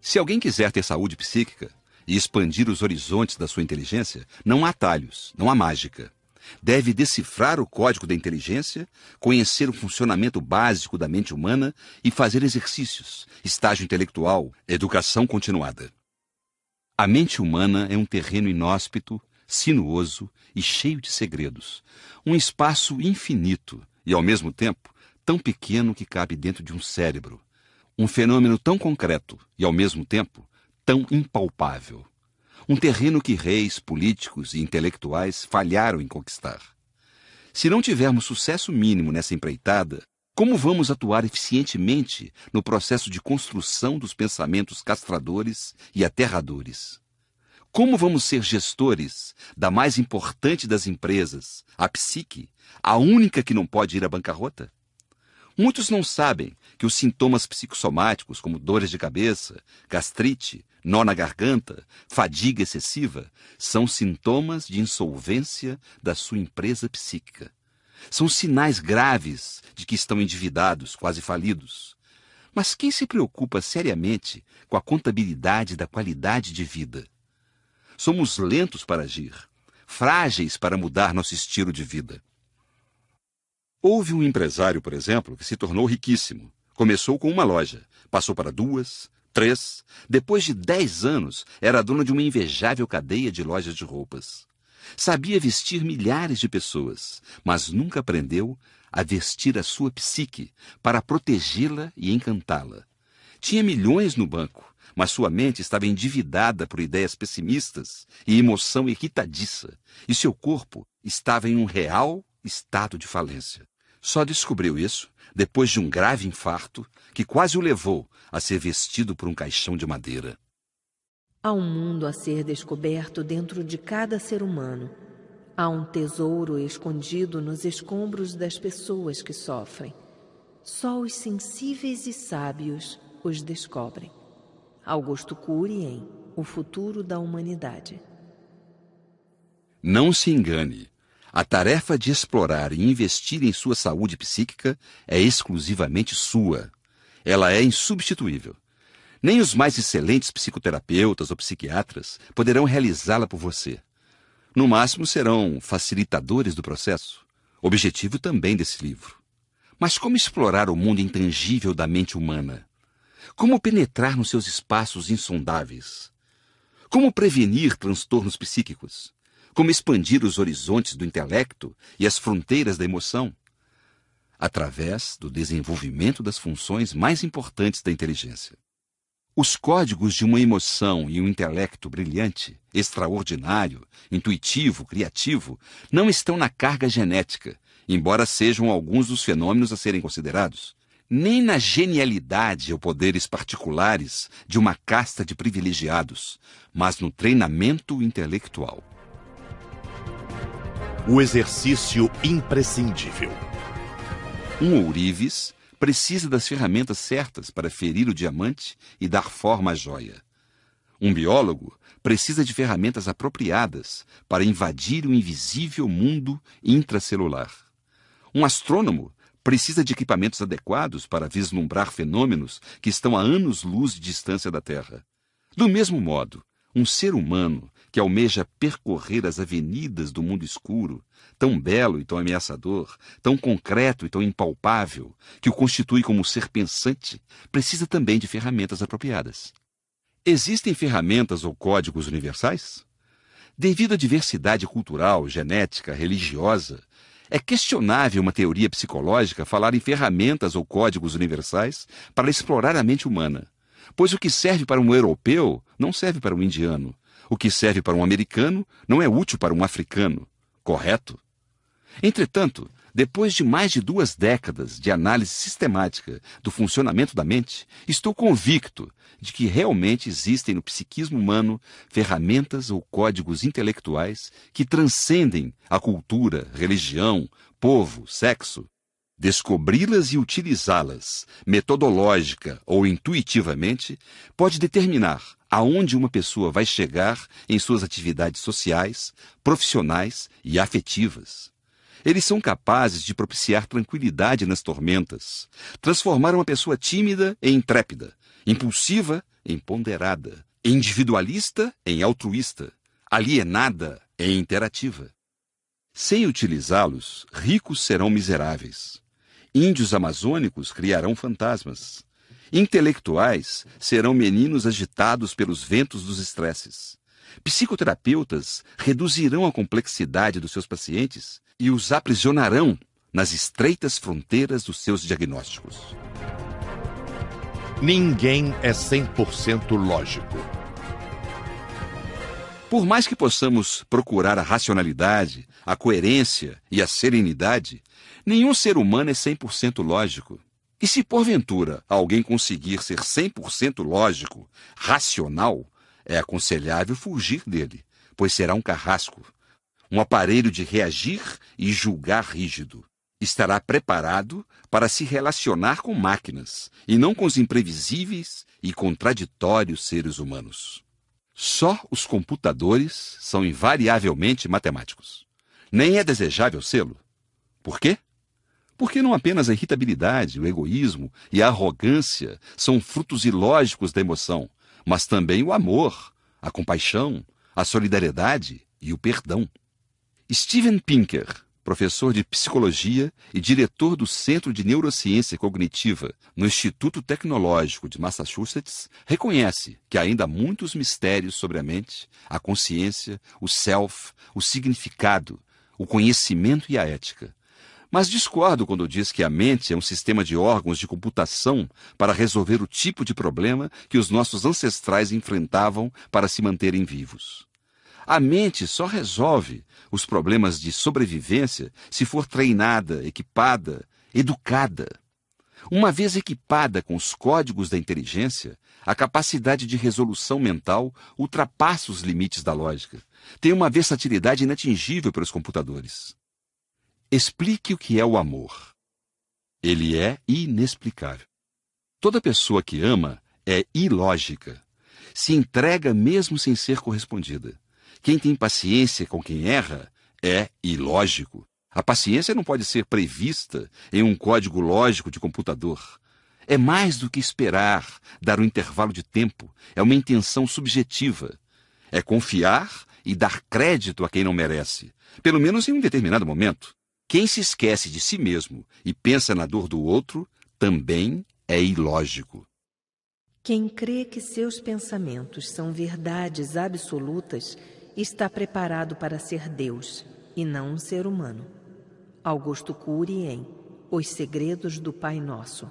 Se alguém quiser ter saúde psíquica e expandir os horizontes da sua inteligência, não há atalhos, não há mágica. Deve decifrar o código da inteligência, conhecer o funcionamento básico da mente humana e fazer exercícios, estágio intelectual, educação continuada. A mente humana é um terreno inóspito, sinuoso e cheio de segredos, um espaço infinito e, ao mesmo tempo, tão pequeno que cabe dentro de um cérebro. Um fenômeno tão concreto e, ao mesmo tempo, tão impalpável. Um terreno que reis, políticos e intelectuais falharam em conquistar. Se não tivermos sucesso mínimo nessa empreitada, como vamos atuar eficientemente no processo de construção dos pensamentos castradores e aterradores? Como vamos ser gestores da mais importante das empresas, a psique, a única que não pode ir à bancarrota? Muitos não sabem que os sintomas psicossomáticos, como dores de cabeça, gastrite, nó na garganta, fadiga excessiva, são sintomas de insolvência da sua empresa psíquica. São sinais graves de que estão endividados, quase falidos. Mas quem se preocupa seriamente com a contabilidade da qualidade de vida? Somos lentos para agir, frágeis para mudar nosso estilo de vida. Houve um empresário, por exemplo, que se tornou riquíssimo. Começou com uma loja, passou para duas, três, depois de dez anos, era dono de uma invejável cadeia de lojas de roupas. Sabia vestir milhares de pessoas, mas nunca aprendeu a vestir a sua psique para protegê-la e encantá-la. Tinha milhões no banco, mas sua mente estava endividada por ideias pessimistas e emoção irritadiça, e seu corpo estava em um real estado de falência. Só descobriu isso depois de um grave infarto que quase o levou a ser vestido por um caixão de madeira. Há um mundo a ser descoberto dentro de cada ser humano. Há um tesouro escondido nos escombros das pessoas que sofrem. Só os sensíveis e sábios os descobrem. Augusto Cury em O Futuro da Humanidade. Não se engane. A tarefa de explorar e investir em sua saúde psíquica é exclusivamente sua. Ela é insubstituível. Nem os mais excelentes psicoterapeutas ou psiquiatras poderão realizá-la por você. No máximo serão facilitadores do processo, objetivo também desse livro. Mas como explorar o mundo intangível da mente humana? Como penetrar nos seus espaços insondáveis? Como prevenir transtornos psíquicos? como expandir os horizontes do intelecto e as fronteiras da emoção, através do desenvolvimento das funções mais importantes da inteligência. Os códigos de uma emoção e um intelecto brilhante, extraordinário, intuitivo, criativo, não estão na carga genética, embora sejam alguns dos fenômenos a serem considerados, nem na genialidade ou poderes particulares de uma casta de privilegiados, mas no treinamento intelectual o exercício imprescindível. Um ourives precisa das ferramentas certas para ferir o diamante e dar forma à joia. Um biólogo precisa de ferramentas apropriadas para invadir o invisível mundo intracelular. Um astrônomo precisa de equipamentos adequados para vislumbrar fenômenos que estão a anos-luz de distância da Terra. Do mesmo modo, um ser humano que almeja percorrer as avenidas do mundo escuro, tão belo e tão ameaçador, tão concreto e tão impalpável, que o constitui como ser pensante, precisa também de ferramentas apropriadas. Existem ferramentas ou códigos universais? Devido à diversidade cultural, genética, religiosa, é questionável uma teoria psicológica falar em ferramentas ou códigos universais para explorar a mente humana, pois o que serve para um europeu não serve para um indiano, o que serve para um americano não é útil para um africano, correto? Entretanto, depois de mais de duas décadas de análise sistemática do funcionamento da mente, estou convicto de que realmente existem no psiquismo humano ferramentas ou códigos intelectuais que transcendem a cultura, religião, povo, sexo. Descobri-las e utilizá-las, metodológica ou intuitivamente, pode determinar aonde uma pessoa vai chegar em suas atividades sociais, profissionais e afetivas. Eles são capazes de propiciar tranquilidade nas tormentas, transformar uma pessoa tímida em intrépida, impulsiva em ponderada, individualista em altruísta, alienada em interativa. Sem utilizá-los, ricos serão miseráveis. Índios amazônicos criarão fantasmas. Intelectuais serão meninos agitados pelos ventos dos estresses. Psicoterapeutas reduzirão a complexidade dos seus pacientes e os aprisionarão nas estreitas fronteiras dos seus diagnósticos. Ninguém é 100% lógico. Por mais que possamos procurar a racionalidade, a coerência e a serenidade, nenhum ser humano é 100% lógico. E se porventura alguém conseguir ser 100% lógico, racional, é aconselhável fugir dele, pois será um carrasco, um aparelho de reagir e julgar rígido. Estará preparado para se relacionar com máquinas e não com os imprevisíveis e contraditórios seres humanos. Só os computadores são invariavelmente matemáticos. Nem é desejável sê-lo. Por quê? Porque não apenas a irritabilidade, o egoísmo e a arrogância são frutos ilógicos da emoção, mas também o amor, a compaixão, a solidariedade e o perdão. Steven Pinker, professor de psicologia e diretor do Centro de Neurociência Cognitiva no Instituto Tecnológico de Massachusetts, reconhece que ainda há muitos mistérios sobre a mente, a consciência, o self, o significado, o conhecimento e a ética. Mas discordo quando diz que a mente é um sistema de órgãos de computação para resolver o tipo de problema que os nossos ancestrais enfrentavam para se manterem vivos. A mente só resolve os problemas de sobrevivência se for treinada, equipada, educada. Uma vez equipada com os códigos da inteligência, a capacidade de resolução mental ultrapassa os limites da lógica. Tem uma versatilidade inatingível pelos computadores. Explique o que é o amor. Ele é inexplicável. Toda pessoa que ama é ilógica. Se entrega mesmo sem ser correspondida. Quem tem paciência com quem erra é ilógico. A paciência não pode ser prevista em um código lógico de computador. É mais do que esperar, dar um intervalo de tempo. É uma intenção subjetiva. É confiar e dar crédito a quem não merece, pelo menos em um determinado momento. Quem se esquece de si mesmo e pensa na dor do outro também é ilógico. Quem crê que seus pensamentos são verdades absolutas está preparado para ser Deus e não um ser humano. Augusto Cury em Os Segredos do Pai Nosso.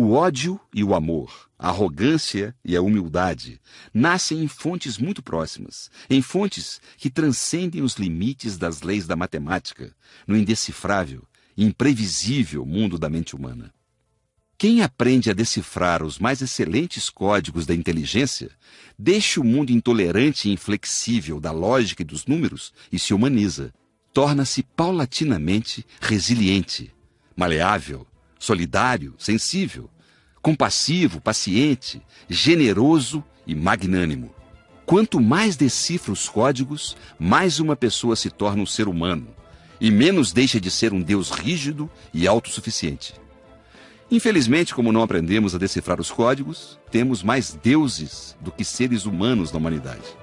O ódio e o amor, a arrogância e a humildade nascem em fontes muito próximas, em fontes que transcendem os limites das leis da matemática, no indecifrável e imprevisível mundo da mente humana. Quem aprende a decifrar os mais excelentes códigos da inteligência deixa o mundo intolerante e inflexível da lógica e dos números e se humaniza. Torna-se paulatinamente resiliente, maleável solidário, sensível, compassivo, paciente, generoso e magnânimo. Quanto mais decifra os códigos, mais uma pessoa se torna um ser humano e menos deixa de ser um Deus rígido e autossuficiente. Infelizmente, como não aprendemos a decifrar os códigos, temos mais deuses do que seres humanos na humanidade.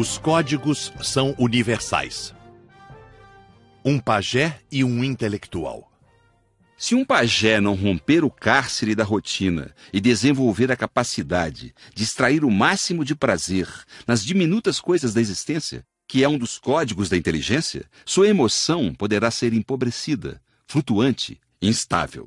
Os códigos são universais. Um pajé e um intelectual. Se um pajé não romper o cárcere da rotina e desenvolver a capacidade de extrair o máximo de prazer nas diminutas coisas da existência, que é um dos códigos da inteligência, sua emoção poderá ser empobrecida, flutuante, instável.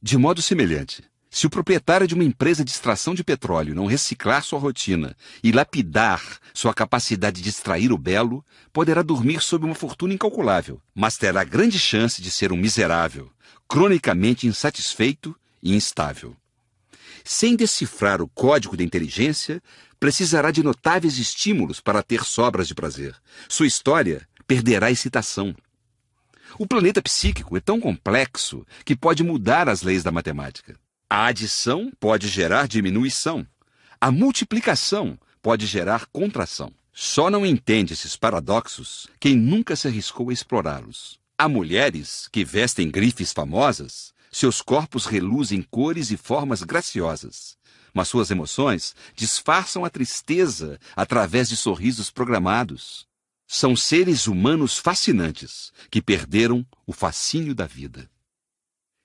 De modo semelhante, se o proprietário de uma empresa de extração de petróleo não reciclar sua rotina e lapidar sua capacidade de extrair o belo, poderá dormir sob uma fortuna incalculável, mas terá grande chance de ser um miserável, cronicamente insatisfeito e instável. Sem decifrar o código da inteligência, precisará de notáveis estímulos para ter sobras de prazer. Sua história perderá excitação. O planeta psíquico é tão complexo que pode mudar as leis da matemática. A adição pode gerar diminuição. A multiplicação pode gerar contração. Só não entende esses paradoxos quem nunca se arriscou a explorá-los. Há mulheres que vestem grifes famosas, seus corpos reluzem cores e formas graciosas, mas suas emoções disfarçam a tristeza através de sorrisos programados. São seres humanos fascinantes que perderam o fascínio da vida.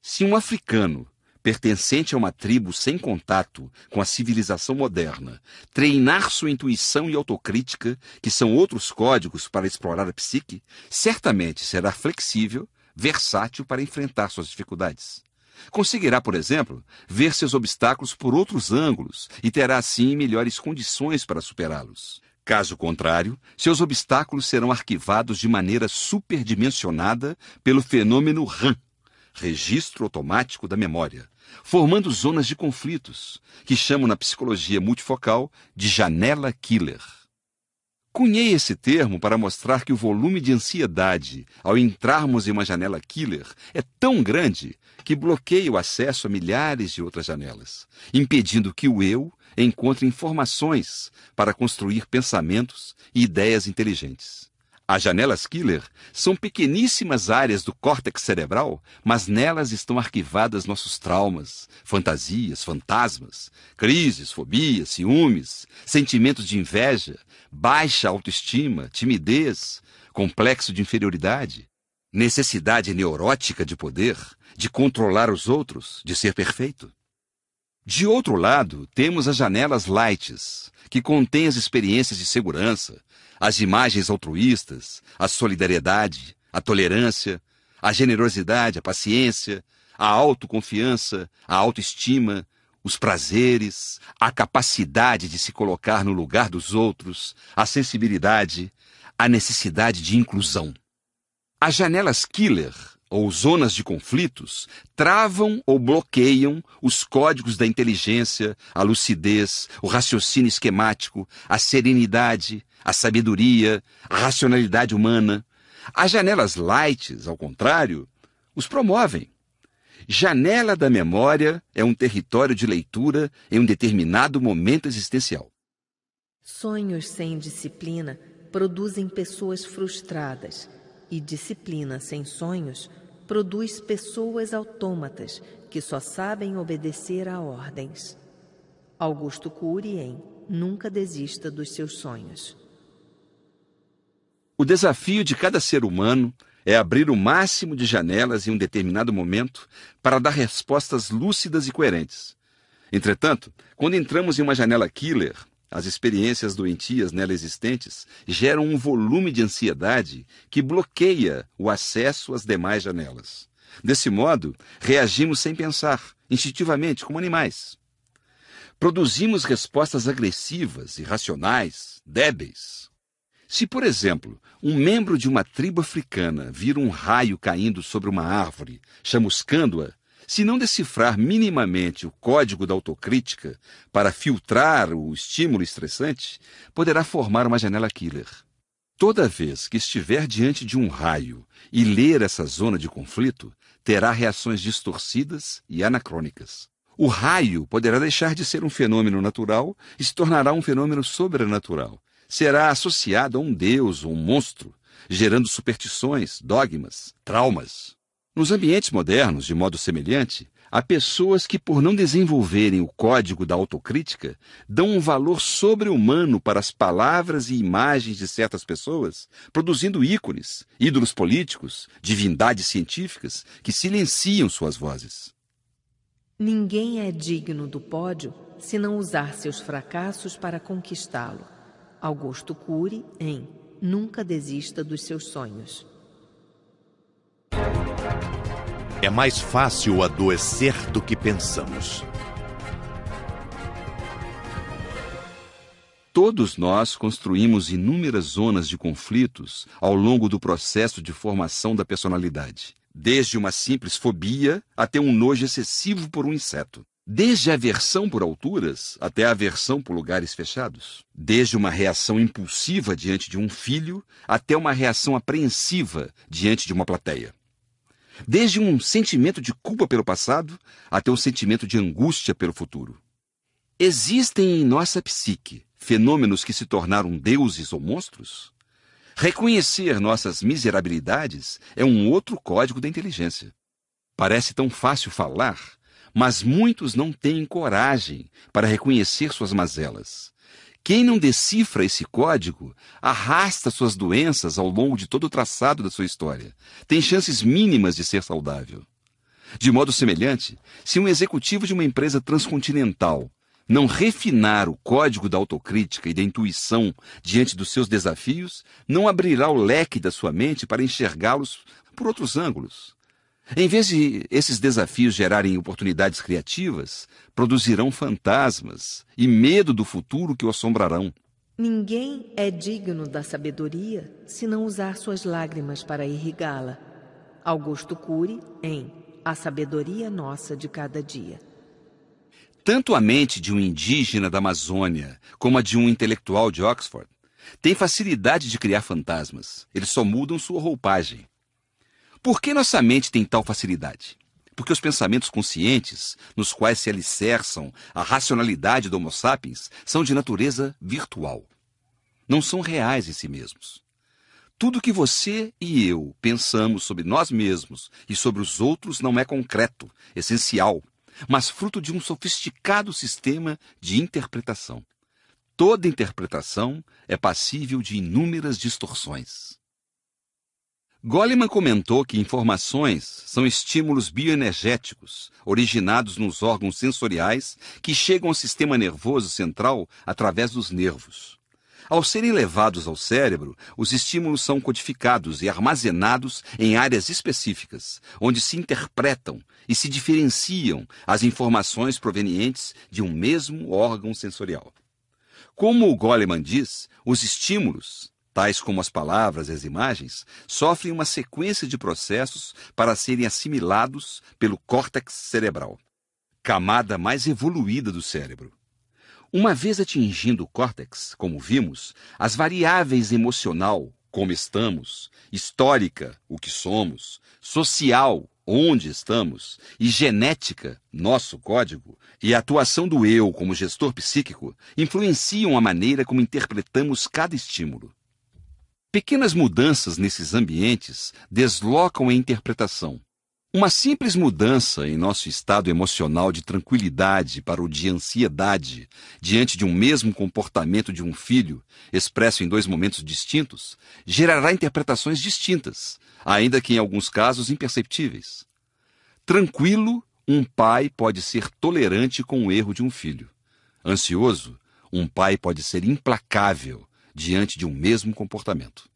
Se um africano pertencente a uma tribo sem contato com a civilização moderna, treinar sua intuição e autocrítica, que são outros códigos para explorar a psique, certamente será flexível, versátil para enfrentar suas dificuldades. Conseguirá, por exemplo, ver seus obstáculos por outros ângulos e terá assim melhores condições para superá-los. Caso contrário, seus obstáculos serão arquivados de maneira superdimensionada pelo fenômeno RAM, registro automático da memória, formando zonas de conflitos, que chamam na psicologia multifocal de janela killer. Cunhei esse termo para mostrar que o volume de ansiedade ao entrarmos em uma janela killer é tão grande que bloqueia o acesso a milhares de outras janelas, impedindo que o eu encontre informações para construir pensamentos e ideias inteligentes. As janelas killer são pequeníssimas áreas do córtex cerebral, mas nelas estão arquivadas nossos traumas, fantasias, fantasmas, crises, fobias, ciúmes, sentimentos de inveja, baixa autoestima, timidez, complexo de inferioridade, necessidade neurótica de poder, de controlar os outros, de ser perfeito. De outro lado, temos as janelas lights, que contêm as experiências de segurança, as imagens altruístas, a solidariedade, a tolerância, a generosidade, a paciência, a autoconfiança, a autoestima, os prazeres, a capacidade de se colocar no lugar dos outros, a sensibilidade, a necessidade de inclusão. As janelas killer, ou zonas de conflitos, travam ou bloqueiam os códigos da inteligência, a lucidez, o raciocínio esquemático, a serenidade, a sabedoria, a racionalidade humana. As janelas light, ao contrário, os promovem. Janela da memória é um território de leitura em um determinado momento existencial. Sonhos sem disciplina produzem pessoas frustradas, e disciplina sem sonhos produz pessoas autômatas que só sabem obedecer a ordens. Augusto Cury em Nunca Desista dos Seus Sonhos. O desafio de cada ser humano é abrir o máximo de janelas em um determinado momento para dar respostas lúcidas e coerentes. Entretanto, quando entramos em uma janela killer, as experiências doentias nela existentes geram um volume de ansiedade que bloqueia o acesso às demais janelas. Desse modo, reagimos sem pensar, instintivamente, como animais. Produzimos respostas agressivas, irracionais, débeis. Se, por exemplo, um membro de uma tribo africana vir um raio caindo sobre uma árvore, chamuscando-a, se não decifrar minimamente o código da autocrítica para filtrar o estímulo estressante, poderá formar uma janela killer. Toda vez que estiver diante de um raio e ler essa zona de conflito, terá reações distorcidas e anacrônicas. O raio poderá deixar de ser um fenômeno natural e se tornará um fenômeno sobrenatural, será associado a um deus ou um monstro, gerando superstições, dogmas, traumas. Nos ambientes modernos, de modo semelhante, há pessoas que, por não desenvolverem o código da autocrítica, dão um valor sobre-humano para as palavras e imagens de certas pessoas, produzindo ícones, ídolos políticos, divindades científicas que silenciam suas vozes. Ninguém é digno do pódio se não usar seus fracassos para conquistá-lo. Augusto Cury em Nunca Desista dos Seus Sonhos. É mais fácil adoecer do que pensamos. Todos nós construímos inúmeras zonas de conflitos ao longo do processo de formação da personalidade, desde uma simples fobia até um nojo excessivo por um inseto desde a aversão por alturas até a aversão por lugares fechados, desde uma reação impulsiva diante de um filho até uma reação apreensiva diante de uma plateia. Desde um sentimento de culpa pelo passado até um sentimento de angústia pelo futuro. Existem em nossa psique fenômenos que se tornaram deuses ou monstros? Reconhecer nossas miserabilidades é um outro código da inteligência. Parece tão fácil falar, mas muitos não têm coragem para reconhecer suas mazelas. Quem não decifra esse código arrasta suas doenças ao longo de todo o traçado da sua história. Tem chances mínimas de ser saudável. De modo semelhante, se um executivo de uma empresa transcontinental não refinar o código da autocrítica e da intuição diante dos seus desafios, não abrirá o leque da sua mente para enxergá-los por outros ângulos. Em vez de esses desafios gerarem oportunidades criativas, produzirão fantasmas e medo do futuro que o assombrarão. Ninguém é digno da sabedoria se não usar suas lágrimas para irrigá-la. Augusto Cury, em A Sabedoria Nossa de Cada Dia. Tanto a mente de um indígena da Amazônia como a de um intelectual de Oxford tem facilidade de criar fantasmas. Eles só mudam sua roupagem. Por que nossa mente tem tal facilidade? Porque os pensamentos conscientes, nos quais se alicerçam a racionalidade do Homo sapiens, são de natureza virtual. Não são reais em si mesmos. Tudo que você e eu pensamos sobre nós mesmos e sobre os outros não é concreto, essencial, mas fruto de um sofisticado sistema de interpretação. Toda interpretação é passível de inúmeras distorções. Goleman comentou que informações são estímulos bioenergéticos originados nos órgãos sensoriais que chegam ao sistema nervoso central através dos nervos. Ao serem levados ao cérebro, os estímulos são codificados e armazenados em áreas específicas, onde se interpretam e se diferenciam as informações provenientes de um mesmo órgão sensorial. Como o Goleman diz, os estímulos tais como as palavras e as imagens, sofrem uma sequência de processos para serem assimilados pelo córtex cerebral, camada mais evoluída do cérebro. Uma vez atingindo o córtex, como vimos, as variáveis emocional, como estamos, histórica, o que somos, social, onde estamos, e genética, nosso código, e a atuação do eu como gestor psíquico influenciam a maneira como interpretamos cada estímulo. Pequenas mudanças nesses ambientes deslocam a interpretação. Uma simples mudança em nosso estado emocional de tranquilidade para o de ansiedade diante de um mesmo comportamento de um filho, expresso em dois momentos distintos, gerará interpretações distintas, ainda que em alguns casos imperceptíveis. Tranquilo, um pai pode ser tolerante com o erro de um filho. Ansioso, um pai pode ser implacável diante de um mesmo comportamento.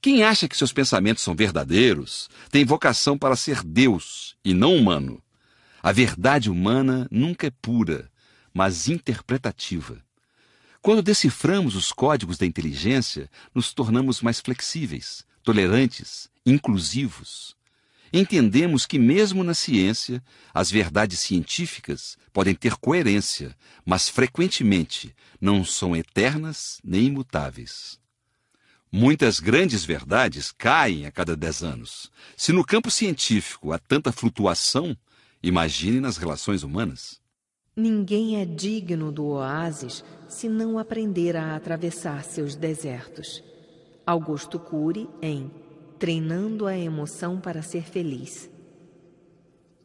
Quem acha que seus pensamentos são verdadeiros tem vocação para ser Deus e não humano. A verdade humana nunca é pura, mas interpretativa. Quando deciframos os códigos da inteligência, nos tornamos mais flexíveis, tolerantes, inclusivos entendemos que, mesmo na ciência, as verdades científicas podem ter coerência, mas frequentemente não são eternas nem imutáveis. Muitas grandes verdades caem a cada dez anos. Se no campo científico há tanta flutuação, imagine nas relações humanas. Ninguém é digno do oásis se não aprender a atravessar seus desertos. Augusto Cury, em treinando a emoção para ser feliz.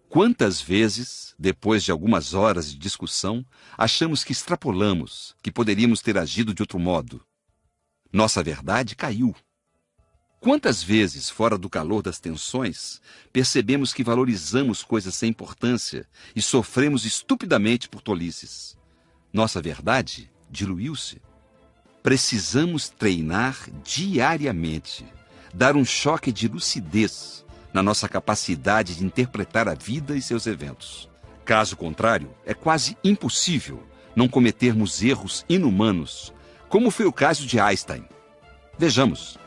Quantas vezes, depois de algumas horas de discussão, achamos que extrapolamos, que poderíamos ter agido de outro modo? Nossa verdade caiu. Quantas vezes, fora do calor das tensões, percebemos que valorizamos coisas sem importância e sofremos estupidamente por tolices? Nossa verdade diluiu-se. Precisamos treinar diariamente dar um choque de lucidez na nossa capacidade de interpretar a vida e seus eventos. Caso contrário, é quase impossível não cometermos erros inumanos, como foi o caso de Einstein. Vejamos,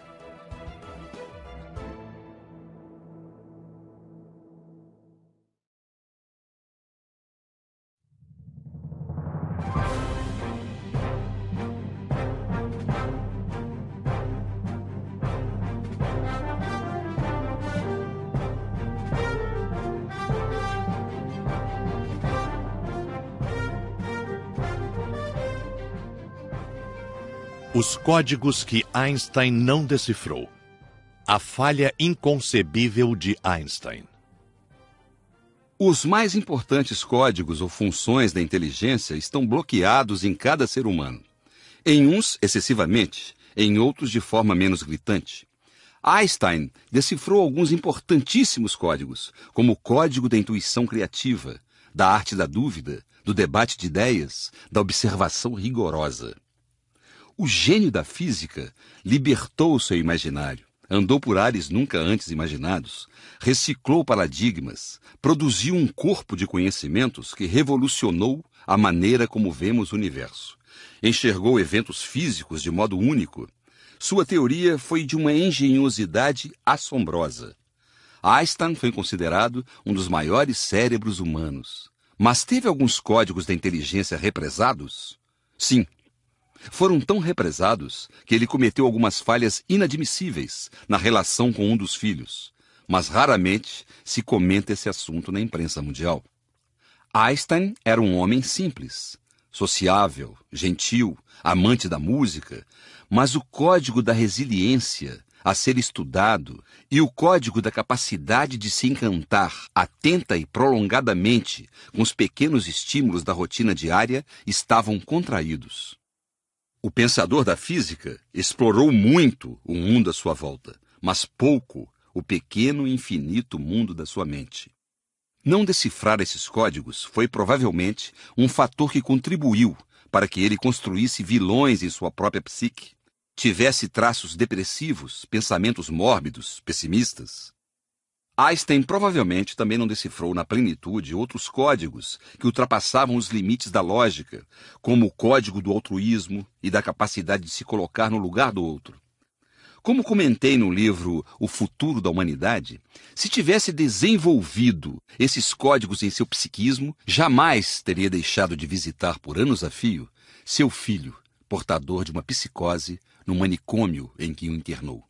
Os códigos que Einstein não decifrou. A falha inconcebível de Einstein. Os mais importantes códigos ou funções da inteligência estão bloqueados em cada ser humano. Em uns, excessivamente, em outros, de forma menos gritante. Einstein decifrou alguns importantíssimos códigos, como o código da intuição criativa, da arte da dúvida, do debate de ideias, da observação rigorosa. O gênio da física libertou o seu imaginário, andou por ares nunca antes imaginados, reciclou paradigmas, produziu um corpo de conhecimentos que revolucionou a maneira como vemos o universo. Enxergou eventos físicos de modo único. Sua teoria foi de uma engenhosidade assombrosa. Einstein foi considerado um dos maiores cérebros humanos. Mas teve alguns códigos da inteligência represados? Sim, foram tão represados que ele cometeu algumas falhas inadmissíveis na relação com um dos filhos, mas raramente se comenta esse assunto na imprensa mundial. Einstein era um homem simples, sociável, gentil, amante da música, mas o código da resiliência a ser estudado e o código da capacidade de se encantar atenta e prolongadamente com os pequenos estímulos da rotina diária estavam contraídos. O pensador da física explorou muito o mundo à sua volta, mas pouco o pequeno e infinito mundo da sua mente. Não decifrar esses códigos foi provavelmente um fator que contribuiu para que ele construísse vilões em sua própria psique, tivesse traços depressivos, pensamentos mórbidos, pessimistas. Einstein provavelmente também não decifrou na plenitude outros códigos que ultrapassavam os limites da lógica, como o código do altruísmo e da capacidade de se colocar no lugar do outro. Como comentei no livro O Futuro da Humanidade, se tivesse desenvolvido esses códigos em seu psiquismo, jamais teria deixado de visitar por anos a fio seu filho, portador de uma psicose, no manicômio em que o internou.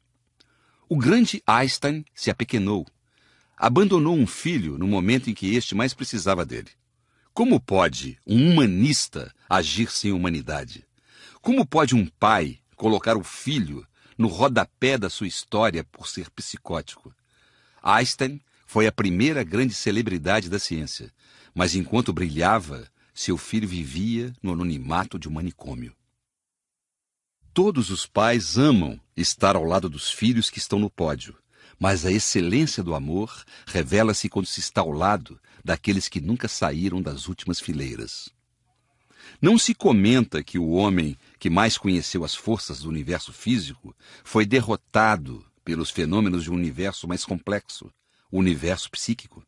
O grande Einstein se apequenou abandonou um filho no momento em que este mais precisava dele. Como pode um humanista agir sem humanidade? Como pode um pai colocar o filho no rodapé da sua história por ser psicótico? Einstein foi a primeira grande celebridade da ciência, mas enquanto brilhava, seu filho vivia no anonimato de um manicômio. Todos os pais amam estar ao lado dos filhos que estão no pódio. Mas a excelência do amor revela-se quando se está ao lado daqueles que nunca saíram das últimas fileiras. Não se comenta que o homem que mais conheceu as forças do universo físico foi derrotado pelos fenômenos de um universo mais complexo, o universo psíquico.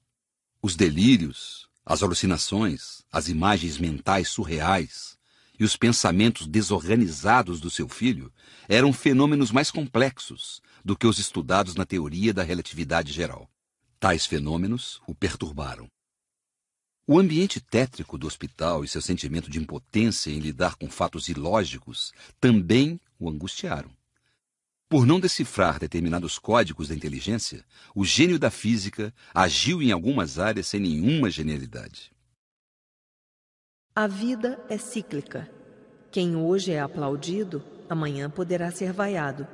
Os delírios, as alucinações, as imagens mentais surreais e os pensamentos desorganizados do seu filho eram fenômenos mais complexos do que os estudados na teoria da relatividade geral. Tais fenômenos o perturbaram. O ambiente tétrico do hospital e seu sentimento de impotência em lidar com fatos ilógicos também o angustiaram. Por não decifrar determinados códigos da inteligência, o gênio da física agiu em algumas áreas sem nenhuma genialidade. A vida é cíclica. Quem hoje é aplaudido, amanhã poderá ser vaiado.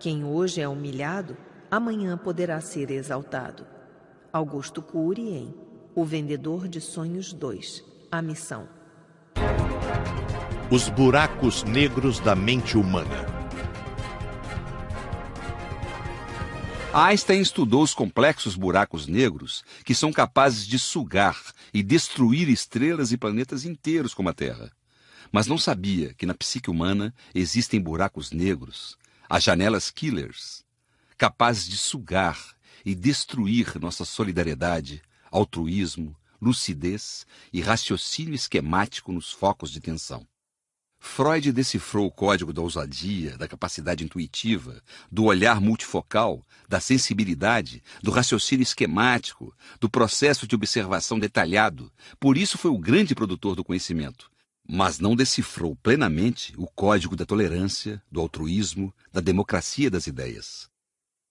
Quem hoje é humilhado, amanhã poderá ser exaltado. Augusto Cury em O Vendedor de Sonhos 2 A Missão. Os buracos negros da mente humana. Einstein estudou os complexos buracos negros que são capazes de sugar e destruir estrelas e planetas inteiros como a Terra. Mas não sabia que na psique humana existem buracos negros as janelas killers, capazes de sugar e destruir nossa solidariedade, altruísmo, lucidez e raciocínio esquemático nos focos de tensão. Freud decifrou o código da ousadia, da capacidade intuitiva, do olhar multifocal, da sensibilidade, do raciocínio esquemático, do processo de observação detalhado. Por isso foi o grande produtor do conhecimento, mas não decifrou plenamente o código da tolerância, do altruísmo, da democracia das ideias.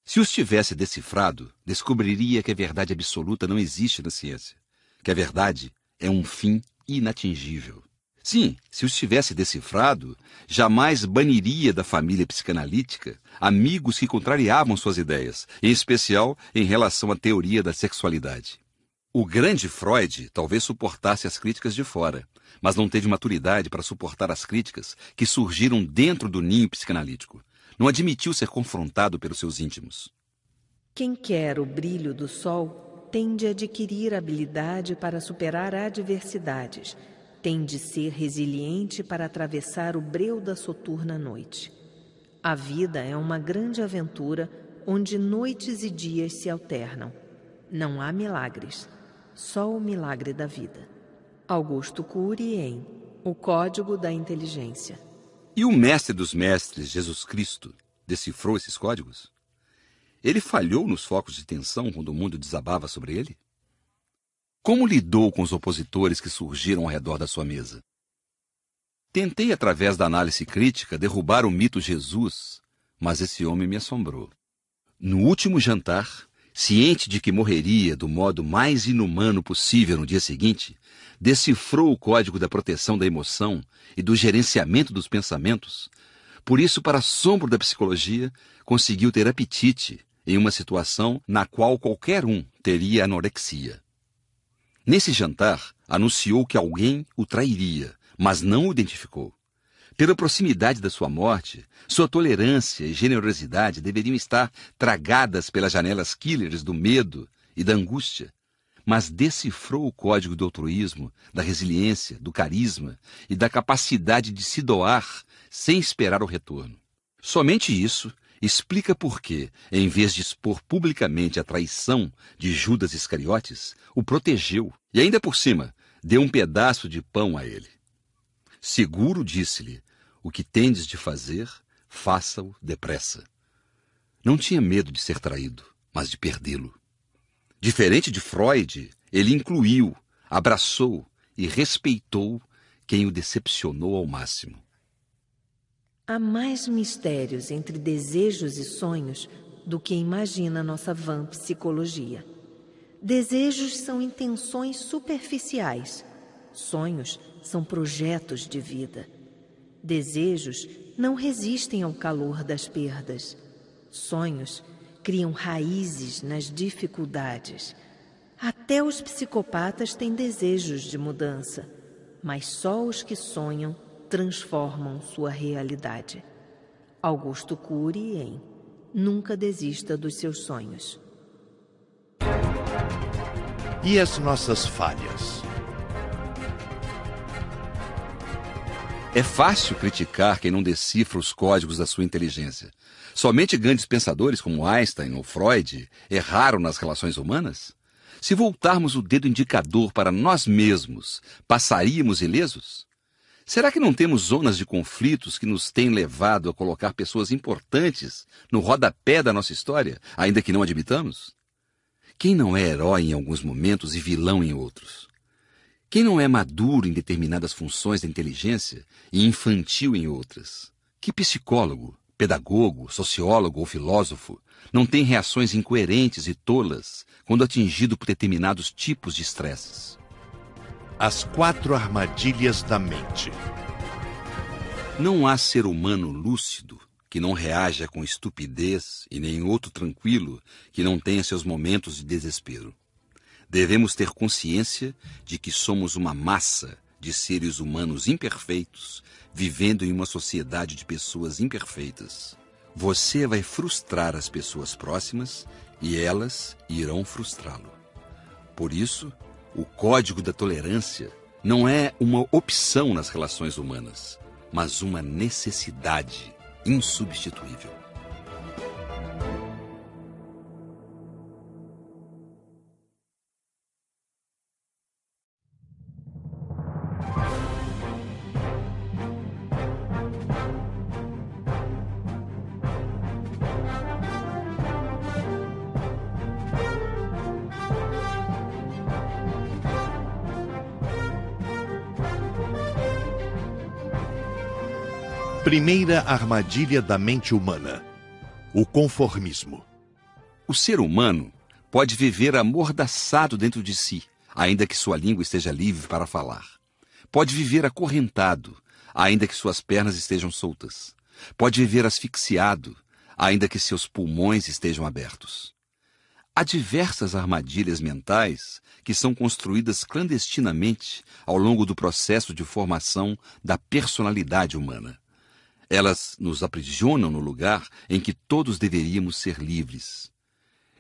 Se os tivesse decifrado, descobriria que a verdade absoluta não existe na ciência, que a verdade é um fim inatingível. Sim, se os tivesse decifrado, jamais baniria da família psicanalítica amigos que contrariavam suas ideias, em especial em relação à teoria da sexualidade. O grande Freud talvez suportasse as críticas de fora, mas não teve maturidade para suportar as críticas que surgiram dentro do ninho psicanalítico. Não admitiu ser confrontado pelos seus íntimos. Quem quer o brilho do sol tem de adquirir habilidade para superar adversidades, tem de ser resiliente para atravessar o breu da soturna noite. A vida é uma grande aventura onde noites e dias se alternam. Não há milagres. Só o milagre da vida. Augusto Cury em O Código da Inteligência. E o mestre dos mestres, Jesus Cristo, decifrou esses códigos? Ele falhou nos focos de tensão quando o mundo desabava sobre ele? Como lidou com os opositores que surgiram ao redor da sua mesa? Tentei, através da análise crítica, derrubar o mito Jesus, mas esse homem me assombrou. No último jantar, ciente de que morreria do modo mais inumano possível no dia seguinte, decifrou o código da proteção da emoção e do gerenciamento dos pensamentos. Por isso, para assombro da psicologia, conseguiu ter apetite em uma situação na qual qualquer um teria anorexia. Nesse jantar, anunciou que alguém o trairia, mas não o identificou. Pela proximidade da sua morte, sua tolerância e generosidade deveriam estar tragadas pelas janelas killers do medo e da angústia. Mas decifrou o código do altruísmo, da resiliência, do carisma e da capacidade de se doar sem esperar o retorno. Somente isso explica por que, em vez de expor publicamente a traição de Judas Iscariotes, o protegeu e ainda por cima deu um pedaço de pão a ele. Seguro disse-lhe: o que tendes de fazer, faça-o depressa. Não tinha medo de ser traído, mas de perdê-lo. Diferente de Freud, ele incluiu, abraçou e respeitou quem o decepcionou ao máximo. Há mais mistérios entre desejos e sonhos do que imagina nossa vã psicologia. Desejos são intenções superficiais, sonhos são projetos de vida. Desejos não resistem ao calor das perdas. Sonhos criam raízes nas dificuldades. Até os psicopatas têm desejos de mudança, mas só os que sonham transformam sua realidade. Augusto Cury em Nunca desista dos seus sonhos. E as nossas falhas? É fácil criticar quem não decifra os códigos da sua inteligência. Somente grandes pensadores como Einstein ou Freud erraram nas relações humanas? Se voltarmos o dedo indicador para nós mesmos, passaríamos ilesos? Será que não temos zonas de conflitos que nos têm levado a colocar pessoas importantes no rodapé da nossa história, ainda que não admitamos? Quem não é herói em alguns momentos e vilão em outros? Quem não é maduro em determinadas funções da inteligência e infantil em outras? Que psicólogo, pedagogo, sociólogo ou filósofo não tem reações incoerentes e tolas quando atingido por determinados tipos de estresses? As quatro armadilhas da mente. Não há ser humano lúcido que não reaja com estupidez e nem outro tranquilo que não tenha seus momentos de desespero. Devemos ter consciência de que somos uma massa de seres humanos imperfeitos vivendo em uma sociedade de pessoas imperfeitas. Você vai frustrar as pessoas próximas e elas irão frustrá-lo. Por isso, o código da tolerância não é uma opção nas relações humanas, mas uma necessidade insubstituível. Primeira armadilha da mente humana: o conformismo. O ser humano pode viver amordaçado dentro de si, ainda que sua língua esteja livre para falar. Pode viver acorrentado, ainda que suas pernas estejam soltas. Pode viver asfixiado, ainda que seus pulmões estejam abertos. Há diversas armadilhas mentais que são construídas clandestinamente ao longo do processo de formação da personalidade humana. Elas nos aprisionam no lugar em que todos deveríamos ser livres.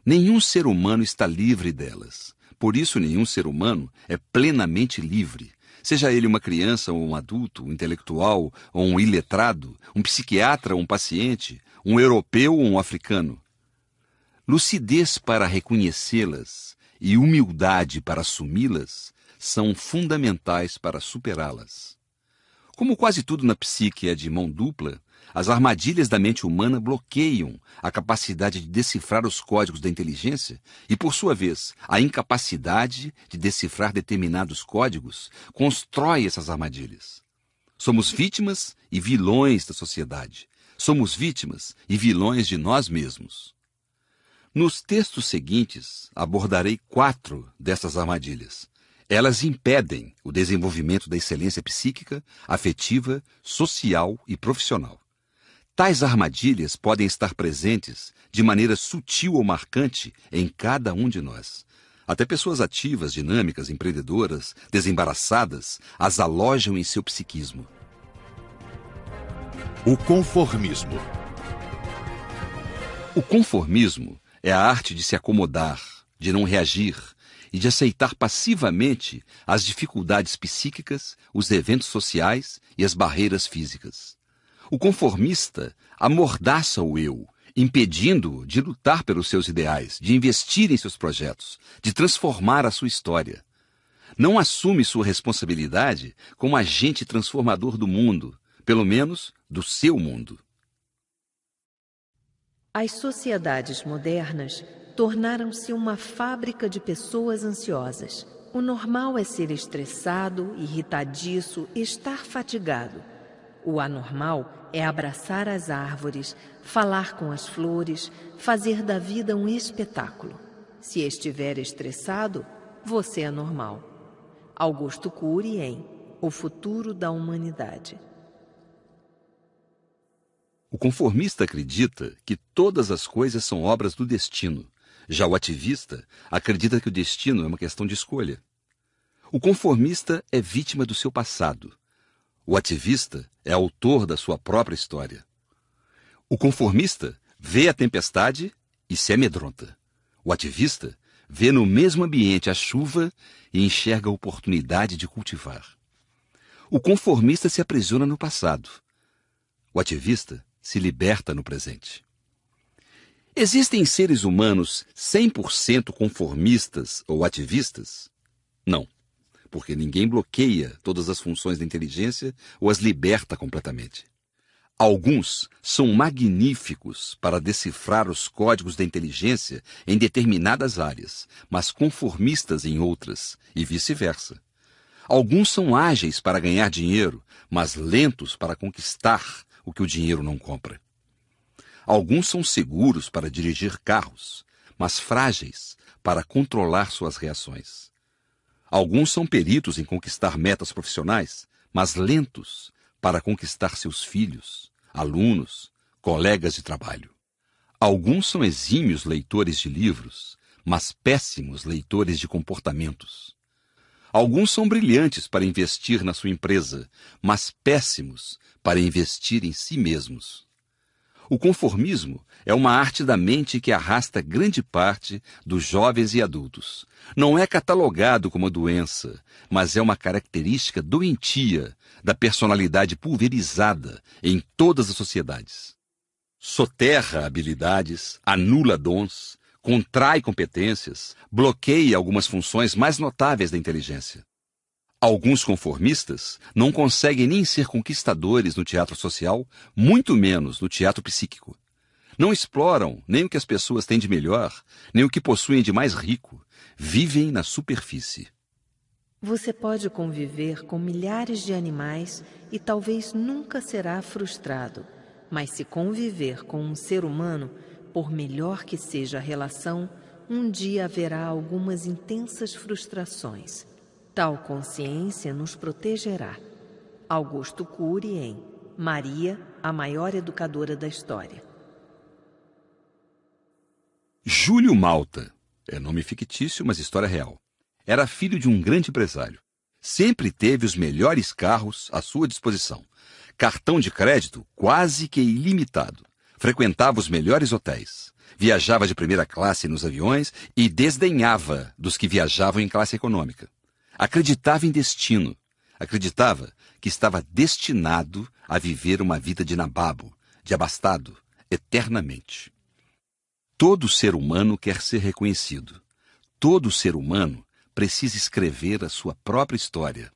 Nenhum ser humano está livre delas. Por isso, nenhum ser humano é plenamente livre. Seja ele uma criança ou um adulto, um intelectual ou um iletrado, um psiquiatra ou um paciente, um europeu ou um africano. Lucidez para reconhecê-las e humildade para assumi-las são fundamentais para superá-las. Como quase tudo na psique é de mão dupla, as armadilhas da mente humana bloqueiam a capacidade de decifrar os códigos da inteligência e, por sua vez, a incapacidade de decifrar determinados códigos constrói essas armadilhas. Somos vítimas e vilões da sociedade. Somos vítimas e vilões de nós mesmos. Nos textos seguintes, abordarei quatro dessas armadilhas, elas impedem o desenvolvimento da excelência psíquica, afetiva, social e profissional. Tais armadilhas podem estar presentes de maneira sutil ou marcante em cada um de nós. Até pessoas ativas, dinâmicas, empreendedoras, desembaraçadas, as alojam em seu psiquismo. O conformismo. O conformismo é a arte de se acomodar, de não reagir, e de aceitar passivamente as dificuldades psíquicas, os eventos sociais e as barreiras físicas. O conformista amordaça o eu, impedindo-o de lutar pelos seus ideais, de investir em seus projetos, de transformar a sua história. Não assume sua responsabilidade como agente transformador do mundo, pelo menos do seu mundo. As sociedades modernas tornaram-se uma fábrica de pessoas ansiosas. O normal é ser estressado, irritadiço, estar fatigado. O anormal é abraçar as árvores, falar com as flores, fazer da vida um espetáculo. Se estiver estressado, você é normal. Augusto Cury em O Futuro da Humanidade. O conformista acredita que todas as coisas são obras do destino já o ativista acredita que o destino é uma questão de escolha. O conformista é vítima do seu passado. O ativista é autor da sua própria história. O conformista vê a tempestade e se amedronta. O ativista vê no mesmo ambiente a chuva e enxerga a oportunidade de cultivar. O conformista se aprisiona no passado. O ativista se liberta no presente. Existem seres humanos 100% conformistas ou ativistas? Não, porque ninguém bloqueia todas as funções da inteligência ou as liberta completamente. Alguns são magníficos para decifrar os códigos da inteligência em determinadas áreas, mas conformistas em outras, e vice-versa. Alguns são ágeis para ganhar dinheiro, mas lentos para conquistar o que o dinheiro não compra. Alguns são seguros para dirigir carros, mas frágeis para controlar suas reações. Alguns são peritos em conquistar metas profissionais, mas lentos para conquistar seus filhos, alunos, colegas de trabalho. Alguns são exímios leitores de livros, mas péssimos leitores de comportamentos. Alguns são brilhantes para investir na sua empresa, mas péssimos para investir em si mesmos. O conformismo é uma arte da mente que arrasta grande parte dos jovens e adultos. Não é catalogado como doença, mas é uma característica doentia da personalidade pulverizada em todas as sociedades. Soterra habilidades, anula dons, contrai competências, bloqueia algumas funções mais notáveis da inteligência. Alguns conformistas não conseguem nem ser conquistadores no teatro social, muito menos no teatro psíquico. Não exploram nem o que as pessoas têm de melhor, nem o que possuem de mais rico. Vivem na superfície. Você pode conviver com milhares de animais e talvez nunca será frustrado. Mas se conviver com um ser humano, por melhor que seja a relação, um dia haverá algumas intensas frustrações. Tal consciência nos protegerá. Augusto Cury em Maria, a maior educadora da história. Júlio Malta é nome fictício, mas história real. Era filho de um grande empresário. Sempre teve os melhores carros à sua disposição. Cartão de crédito quase que ilimitado. Frequentava os melhores hotéis. Viajava de primeira classe nos aviões e desdenhava dos que viajavam em classe econômica. Acreditava em destino. Acreditava que estava destinado a viver uma vida de nababo, de abastado, eternamente. Todo ser humano quer ser reconhecido. Todo ser humano precisa escrever a sua própria história.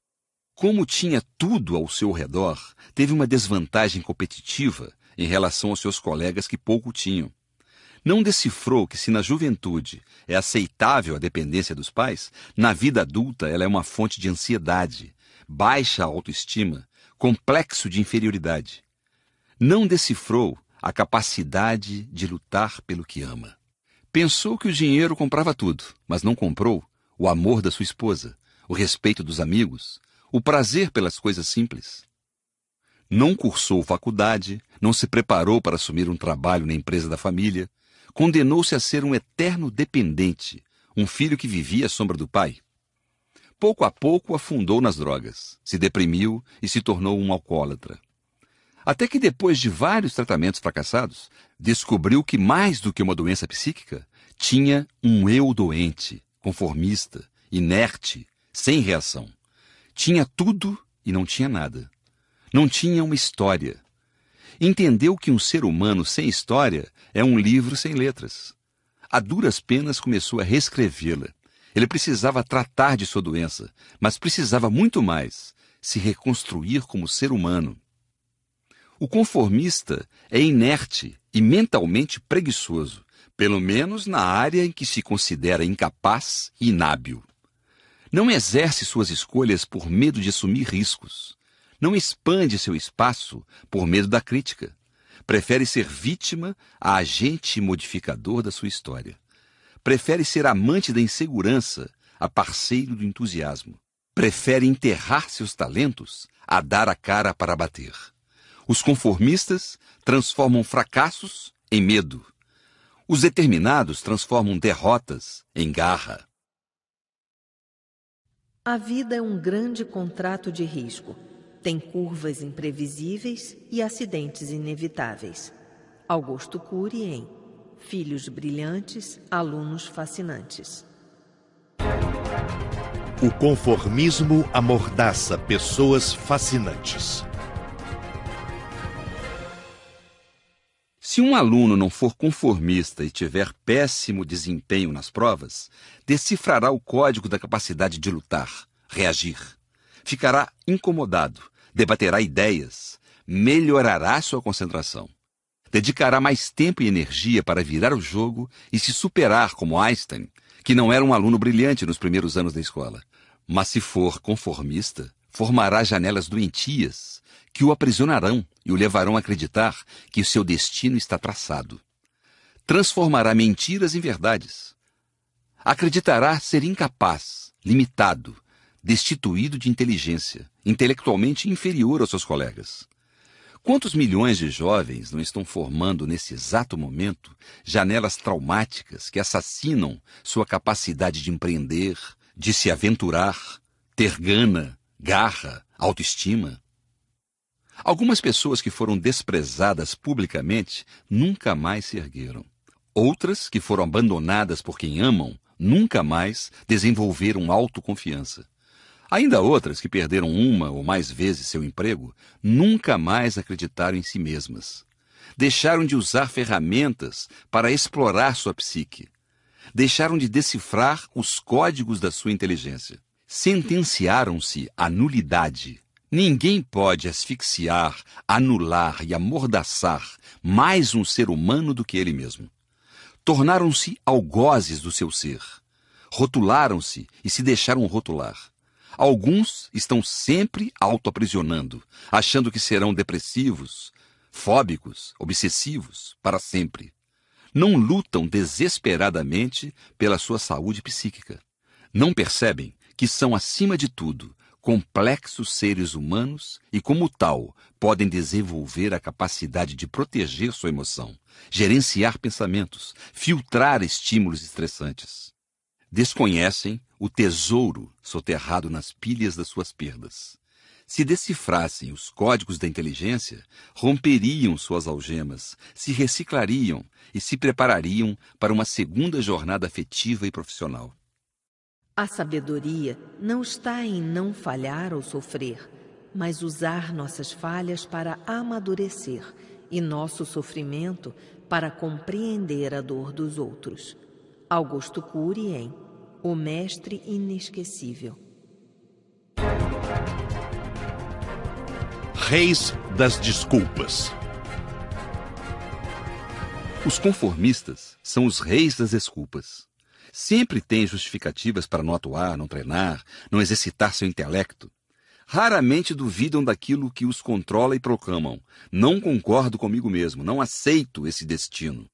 Como tinha tudo ao seu redor, teve uma desvantagem competitiva em relação aos seus colegas que pouco tinham não decifrou que, se na juventude é aceitável a dependência dos pais, na vida adulta ela é uma fonte de ansiedade, baixa autoestima, complexo de inferioridade. Não decifrou a capacidade de lutar pelo que ama. Pensou que o dinheiro comprava tudo, mas não comprou o amor da sua esposa, o respeito dos amigos, o prazer pelas coisas simples. Não cursou faculdade, não se preparou para assumir um trabalho na empresa da família, condenou-se a ser um eterno dependente, um filho que vivia à sombra do pai. Pouco a pouco afundou nas drogas, se deprimiu e se tornou um alcoólatra. Até que depois de vários tratamentos fracassados, descobriu que mais do que uma doença psíquica, tinha um eu doente, conformista, inerte, sem reação. Tinha tudo e não tinha nada. Não tinha uma história, entendeu que um ser humano sem história é um livro sem letras. A duras penas começou a reescrevê-la. Ele precisava tratar de sua doença, mas precisava muito mais se reconstruir como ser humano. O conformista é inerte e mentalmente preguiçoso, pelo menos na área em que se considera incapaz e inábil. Não exerce suas escolhas por medo de assumir riscos. Não expande seu espaço por medo da crítica. Prefere ser vítima a agente modificador da sua história. Prefere ser amante da insegurança a parceiro do entusiasmo. Prefere enterrar seus talentos a dar a cara para bater. Os conformistas transformam fracassos em medo. Os determinados transformam derrotas em garra. A vida é um grande contrato de risco tem curvas imprevisíveis e acidentes inevitáveis. Augusto Cury em Filhos Brilhantes, Alunos Fascinantes. O conformismo amordaça pessoas fascinantes. Se um aluno não for conformista e tiver péssimo desempenho nas provas, decifrará o código da capacidade de lutar, reagir. Ficará incomodado debaterá ideias, melhorará sua concentração, dedicará mais tempo e energia para virar o jogo e se superar como Einstein, que não era um aluno brilhante nos primeiros anos da escola. Mas se for conformista, formará janelas doentias que o aprisionarão e o levarão a acreditar que o seu destino está traçado. Transformará mentiras em verdades. Acreditará ser incapaz, limitado, destituído de inteligência, intelectualmente inferior aos seus colegas. Quantos milhões de jovens não estão formando nesse exato momento janelas traumáticas que assassinam sua capacidade de empreender, de se aventurar, ter gana, garra, autoestima? Algumas pessoas que foram desprezadas publicamente nunca mais se ergueram. Outras que foram abandonadas por quem amam nunca mais desenvolveram autoconfiança. Ainda outras que perderam uma ou mais vezes seu emprego nunca mais acreditaram em si mesmas. Deixaram de usar ferramentas para explorar sua psique. Deixaram de decifrar os códigos da sua inteligência. Sentenciaram-se à nulidade. Ninguém pode asfixiar, anular e amordaçar mais um ser humano do que ele mesmo. Tornaram-se algozes do seu ser. Rotularam-se e se deixaram rotular Alguns estão sempre autoaprisionando, achando que serão depressivos, fóbicos, obsessivos para sempre. Não lutam desesperadamente pela sua saúde psíquica. Não percebem que são, acima de tudo, complexos seres humanos e, como tal, podem desenvolver a capacidade de proteger sua emoção, gerenciar pensamentos, filtrar estímulos estressantes desconhecem o tesouro soterrado nas pilhas das suas perdas. Se decifrassem os códigos da inteligência, romperiam suas algemas, se reciclariam e se preparariam para uma segunda jornada afetiva e profissional. A sabedoria não está em não falhar ou sofrer, mas usar nossas falhas para amadurecer e nosso sofrimento para compreender a dor dos outros. Augusto Cury em O Mestre Inesquecível. Reis das Desculpas Os conformistas são os reis das desculpas. Sempre têm justificativas para não atuar, não treinar, não exercitar seu intelecto. Raramente duvidam daquilo que os controla e proclamam. Não concordo comigo mesmo, não aceito esse destino.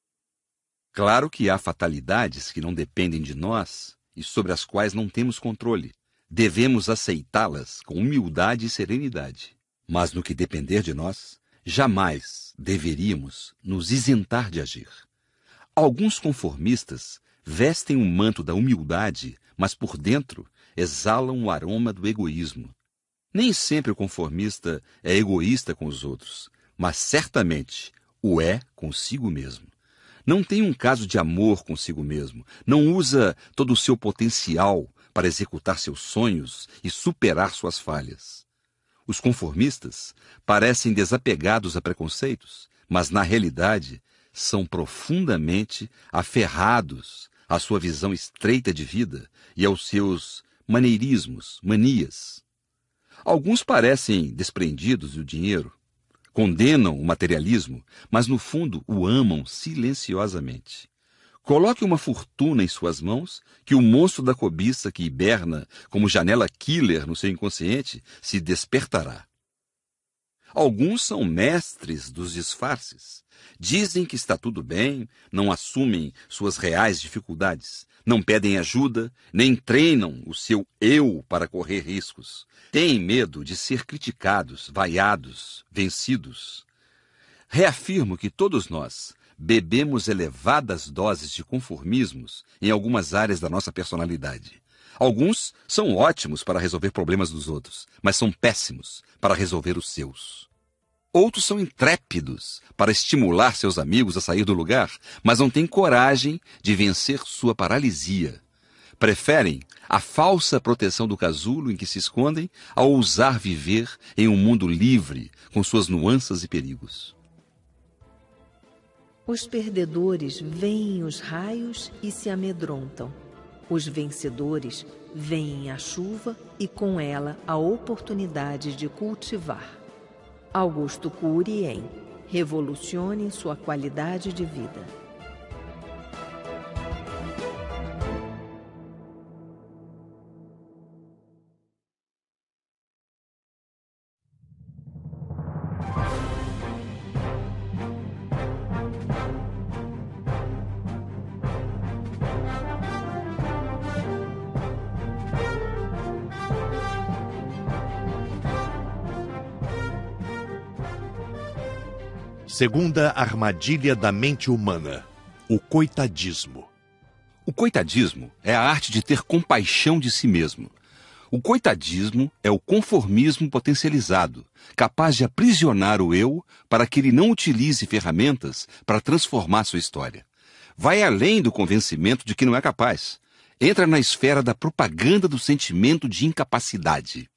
Claro que há fatalidades que não dependem de nós e sobre as quais não temos controle. Devemos aceitá-las com humildade e serenidade. Mas no que depender de nós, jamais deveríamos nos isentar de agir. Alguns conformistas vestem o um manto da humildade, mas por dentro exalam o aroma do egoísmo. Nem sempre o conformista é egoísta com os outros, mas certamente o é consigo mesmo. Não tem um caso de amor consigo mesmo. Não usa todo o seu potencial para executar seus sonhos e superar suas falhas. Os conformistas parecem desapegados a preconceitos, mas na realidade são profundamente aferrados à sua visão estreita de vida e aos seus maneirismos, manias. Alguns parecem desprendidos do dinheiro, Condenam o materialismo, mas no fundo o amam silenciosamente. Coloque uma fortuna em suas mãos, que o monstro da cobiça que hiberna como janela killer no seu inconsciente se despertará. Alguns são mestres dos disfarces. Dizem que está tudo bem, não assumem suas reais dificuldades, não pedem ajuda, nem treinam o seu eu para correr riscos. Têm medo de ser criticados, vaiados, vencidos. Reafirmo que todos nós bebemos elevadas doses de conformismos em algumas áreas da nossa personalidade. Alguns são ótimos para resolver problemas dos outros, mas são péssimos para resolver os seus. Outros são intrépidos para estimular seus amigos a sair do lugar, mas não têm coragem de vencer sua paralisia. Preferem a falsa proteção do casulo em que se escondem a ousar viver em um mundo livre, com suas nuances e perigos. Os perdedores veem os raios e se amedrontam os vencedores veem a chuva e com ela a oportunidade de cultivar. Augusto Curien, em Revolucione sua qualidade de vida. Segunda armadilha da mente humana: o coitadismo. O coitadismo é a arte de ter compaixão de si mesmo. O coitadismo é o conformismo potencializado, capaz de aprisionar o eu para que ele não utilize ferramentas para transformar sua história. Vai além do convencimento de que não é capaz. Entra na esfera da propaganda do sentimento de incapacidade.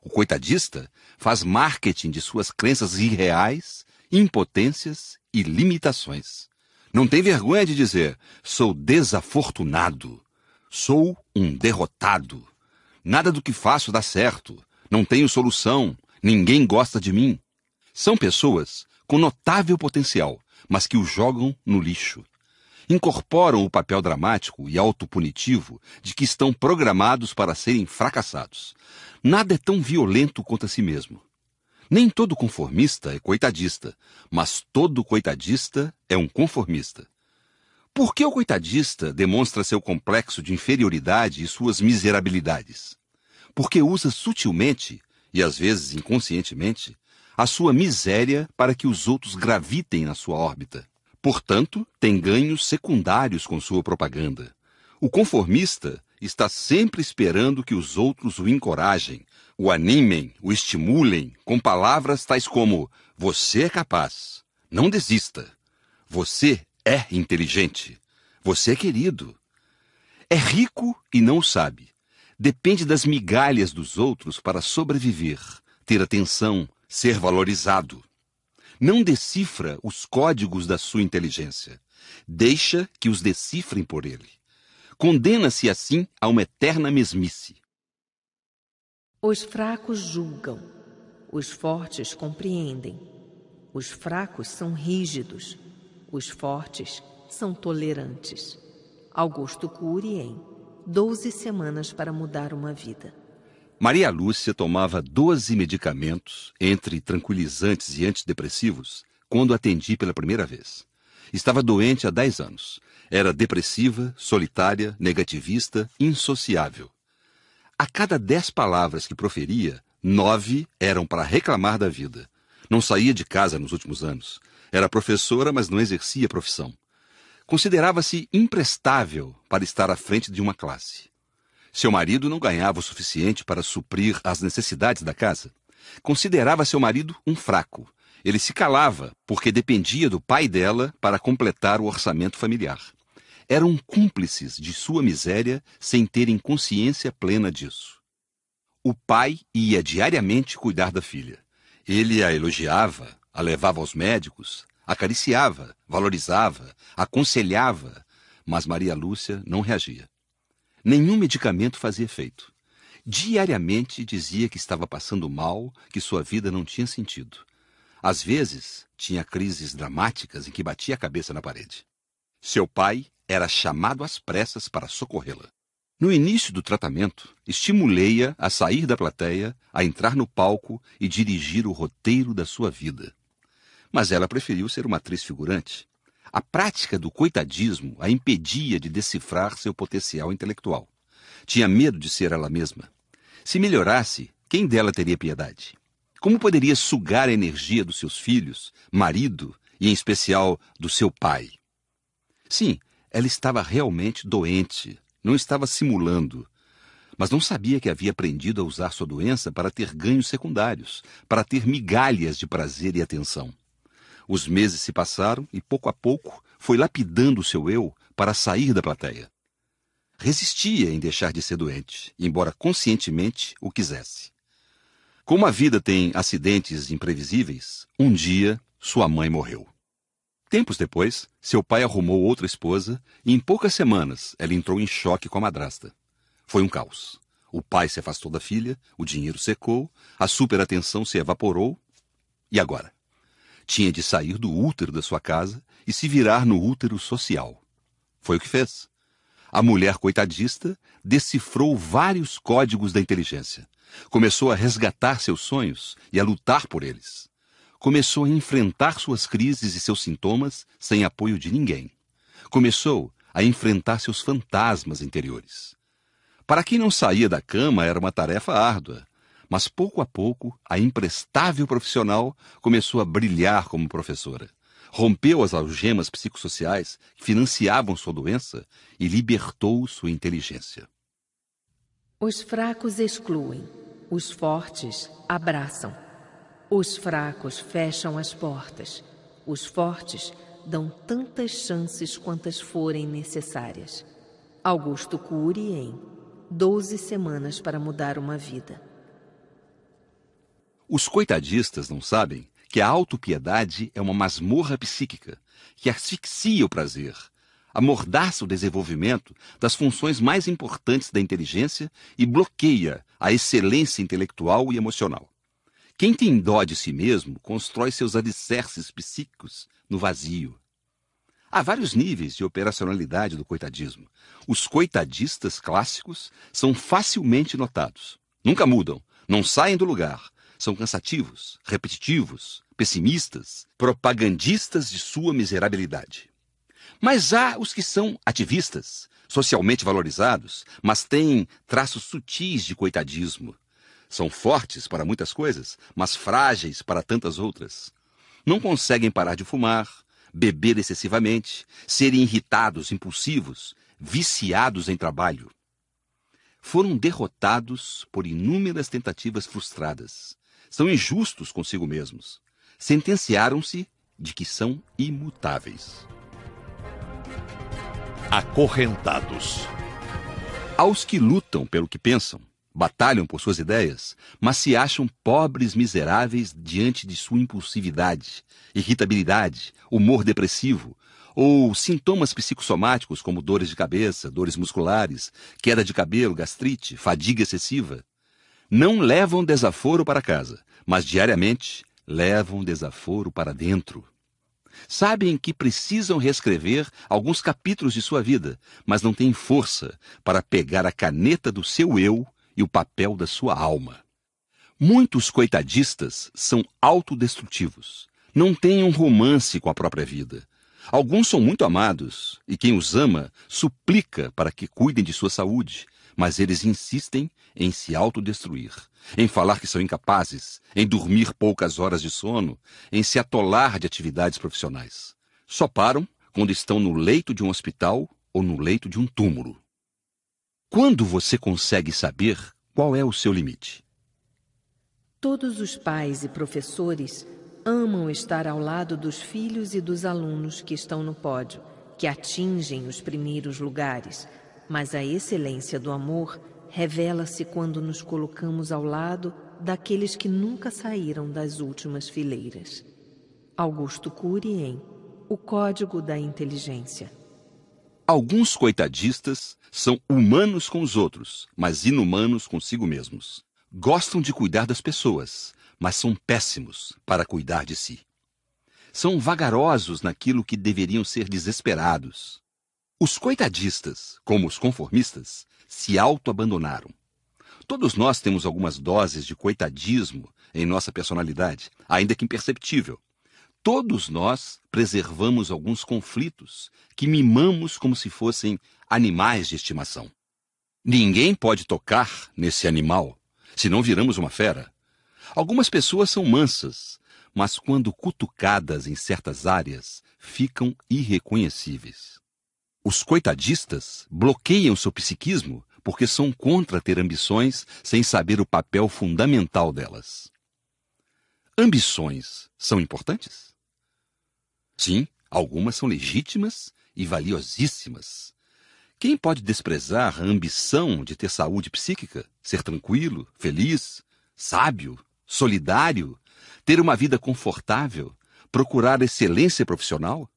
O coitadista faz marketing de suas crenças irreais impotências e limitações. Não tem vergonha de dizer: sou desafortunado, sou um derrotado. Nada do que faço dá certo, não tenho solução, ninguém gosta de mim. São pessoas com notável potencial, mas que o jogam no lixo. Incorporam o papel dramático e autopunitivo de que estão programados para serem fracassados. Nada é tão violento contra si mesmo nem todo conformista é coitadista, mas todo coitadista é um conformista. Por que o coitadista demonstra seu complexo de inferioridade e suas miserabilidades? Porque usa sutilmente, e às vezes inconscientemente, a sua miséria para que os outros gravitem na sua órbita. Portanto, tem ganhos secundários com sua propaganda. O conformista está sempre esperando que os outros o encorajem, o animem, o estimulem com palavras tais como: Você é capaz, não desista. Você é inteligente. Você é querido. É rico e não sabe. Depende das migalhas dos outros para sobreviver, ter atenção, ser valorizado. Não decifra os códigos da sua inteligência. Deixa que os decifrem por ele condena-se assim a uma eterna mesmice. Os fracos julgam, os fortes compreendem, os fracos são rígidos, os fortes são tolerantes. Augusto Curien, 12 semanas para mudar uma vida. Maria Lúcia tomava 12 medicamentos, entre tranquilizantes e antidepressivos, quando atendi pela primeira vez. Estava doente há 10 anos era depressiva, solitária, negativista, insociável. A cada dez palavras que proferia, nove eram para reclamar da vida. Não saía de casa nos últimos anos. Era professora, mas não exercia profissão. Considerava-se imprestável para estar à frente de uma classe. Seu marido não ganhava o suficiente para suprir as necessidades da casa. Considerava seu marido um fraco. Ele se calava porque dependia do pai dela para completar o orçamento familiar eram cúmplices de sua miséria sem terem consciência plena disso. O pai ia diariamente cuidar da filha. Ele a elogiava, a levava aos médicos, acariciava, valorizava, aconselhava, mas Maria Lúcia não reagia. Nenhum medicamento fazia efeito. Diariamente dizia que estava passando mal, que sua vida não tinha sentido. Às vezes, tinha crises dramáticas em que batia a cabeça na parede. Seu pai era chamado às pressas para socorrê-la. No início do tratamento, estimulei-a a sair da plateia, a entrar no palco e dirigir o roteiro da sua vida. Mas ela preferiu ser uma atriz figurante. A prática do coitadismo a impedia de decifrar seu potencial intelectual. Tinha medo de ser ela mesma. Se melhorasse, quem dela teria piedade? Como poderia sugar a energia dos seus filhos, marido e, em especial, do seu pai? Sim, ela estava realmente doente, não estava simulando. Mas não sabia que havia aprendido a usar sua doença para ter ganhos secundários, para ter migalhas de prazer e atenção. Os meses se passaram e, pouco a pouco, foi lapidando o seu eu para sair da plateia. Resistia em deixar de ser doente, embora conscientemente o quisesse. Como a vida tem acidentes imprevisíveis, um dia sua mãe morreu. Tempos depois, seu pai arrumou outra esposa e, em poucas semanas, ela entrou em choque com a madrasta. Foi um caos. O pai se afastou da filha, o dinheiro secou, a superatenção se evaporou. E agora? Tinha de sair do útero da sua casa e se virar no útero social. Foi o que fez. A mulher coitadista decifrou vários códigos da inteligência. Começou a resgatar seus sonhos e a lutar por eles começou a enfrentar suas crises e seus sintomas sem apoio de ninguém. Começou a enfrentar seus fantasmas interiores. Para quem não saía da cama era uma tarefa árdua, mas pouco a pouco a imprestável profissional começou a brilhar como professora. Rompeu as algemas psicossociais que financiavam sua doença e libertou sua inteligência. Os fracos excluem, os fortes abraçam. Os fracos fecham as portas, os fortes dão tantas chances quantas forem necessárias. Augusto Cury em Doze Semanas para Mudar uma Vida. Os coitadistas não sabem que a autopiedade é uma masmorra psíquica que asfixia o prazer, amordaça o desenvolvimento das funções mais importantes da inteligência e bloqueia a excelência intelectual e emocional. Quem tem dó de si mesmo constrói seus alicerces psíquicos no vazio. Há vários níveis de operacionalidade do coitadismo. Os coitadistas clássicos são facilmente notados. Nunca mudam, não saem do lugar, são cansativos, repetitivos, pessimistas, propagandistas de sua miserabilidade. Mas há os que são ativistas, socialmente valorizados, mas têm traços sutis de coitadismo, são fortes para muitas coisas, mas frágeis para tantas outras. Não conseguem parar de fumar, beber excessivamente, serem irritados, impulsivos, viciados em trabalho. Foram derrotados por inúmeras tentativas frustradas. São injustos consigo mesmos. Sentenciaram-se de que são imutáveis. Acorrentados. Aos que lutam pelo que pensam, batalham por suas ideias, mas se acham pobres miseráveis diante de sua impulsividade, irritabilidade, humor depressivo ou sintomas psicossomáticos como dores de cabeça, dores musculares, queda de cabelo, gastrite, fadiga excessiva. Não levam desaforo para casa, mas diariamente levam desaforo para dentro. Sabem que precisam reescrever alguns capítulos de sua vida, mas não têm força para pegar a caneta do seu eu e o papel da sua alma. Muitos coitadistas são autodestrutivos. Não têm um romance com a própria vida. Alguns são muito amados, e quem os ama suplica para que cuidem de sua saúde, mas eles insistem em se autodestruir, em falar que são incapazes, em dormir poucas horas de sono, em se atolar de atividades profissionais. Só param quando estão no leito de um hospital ou no leito de um túmulo. Quando você consegue saber qual é o seu limite? Todos os pais e professores amam estar ao lado dos filhos e dos alunos que estão no pódio, que atingem os primeiros lugares, mas a excelência do amor revela-se quando nos colocamos ao lado daqueles que nunca saíram das últimas fileiras. Augusto Cury em O Código da Inteligência. Alguns coitadistas são humanos com os outros, mas inumanos consigo mesmos. Gostam de cuidar das pessoas, mas são péssimos para cuidar de si. São vagarosos naquilo que deveriam ser desesperados. Os coitadistas, como os conformistas, se auto abandonaram. Todos nós temos algumas doses de coitadismo em nossa personalidade, ainda que imperceptível. Todos nós preservamos alguns conflitos que mimamos como se fossem animais de estimação. Ninguém pode tocar nesse animal, se não viramos uma fera. Algumas pessoas são mansas, mas quando cutucadas em certas áreas, ficam irreconhecíveis. Os coitadistas bloqueiam seu psiquismo porque são contra ter ambições sem saber o papel fundamental delas. Ambições são importantes? Sim, algumas são legítimas e valiosíssimas. Quem pode desprezar a ambição de ter saúde psíquica, ser tranquilo, feliz, sábio, solidário, ter uma vida confortável, procurar excelência profissional?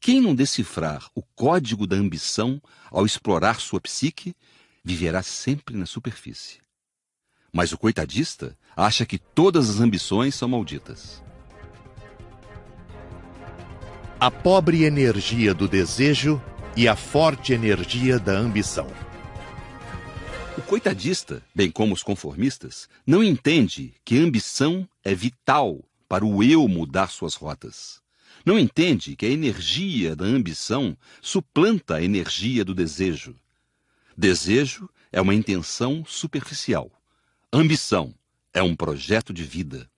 Quem não decifrar o código da ambição ao explorar sua psique, viverá sempre na superfície. Mas o coitadista acha que todas as ambições são malditas a pobre energia do desejo e a forte energia da ambição. O coitadista, bem como os conformistas, não entende que ambição é vital para o eu mudar suas rotas. Não entende que a energia da ambição suplanta a energia do desejo. Desejo é uma intenção superficial. Ambição é um projeto de vida.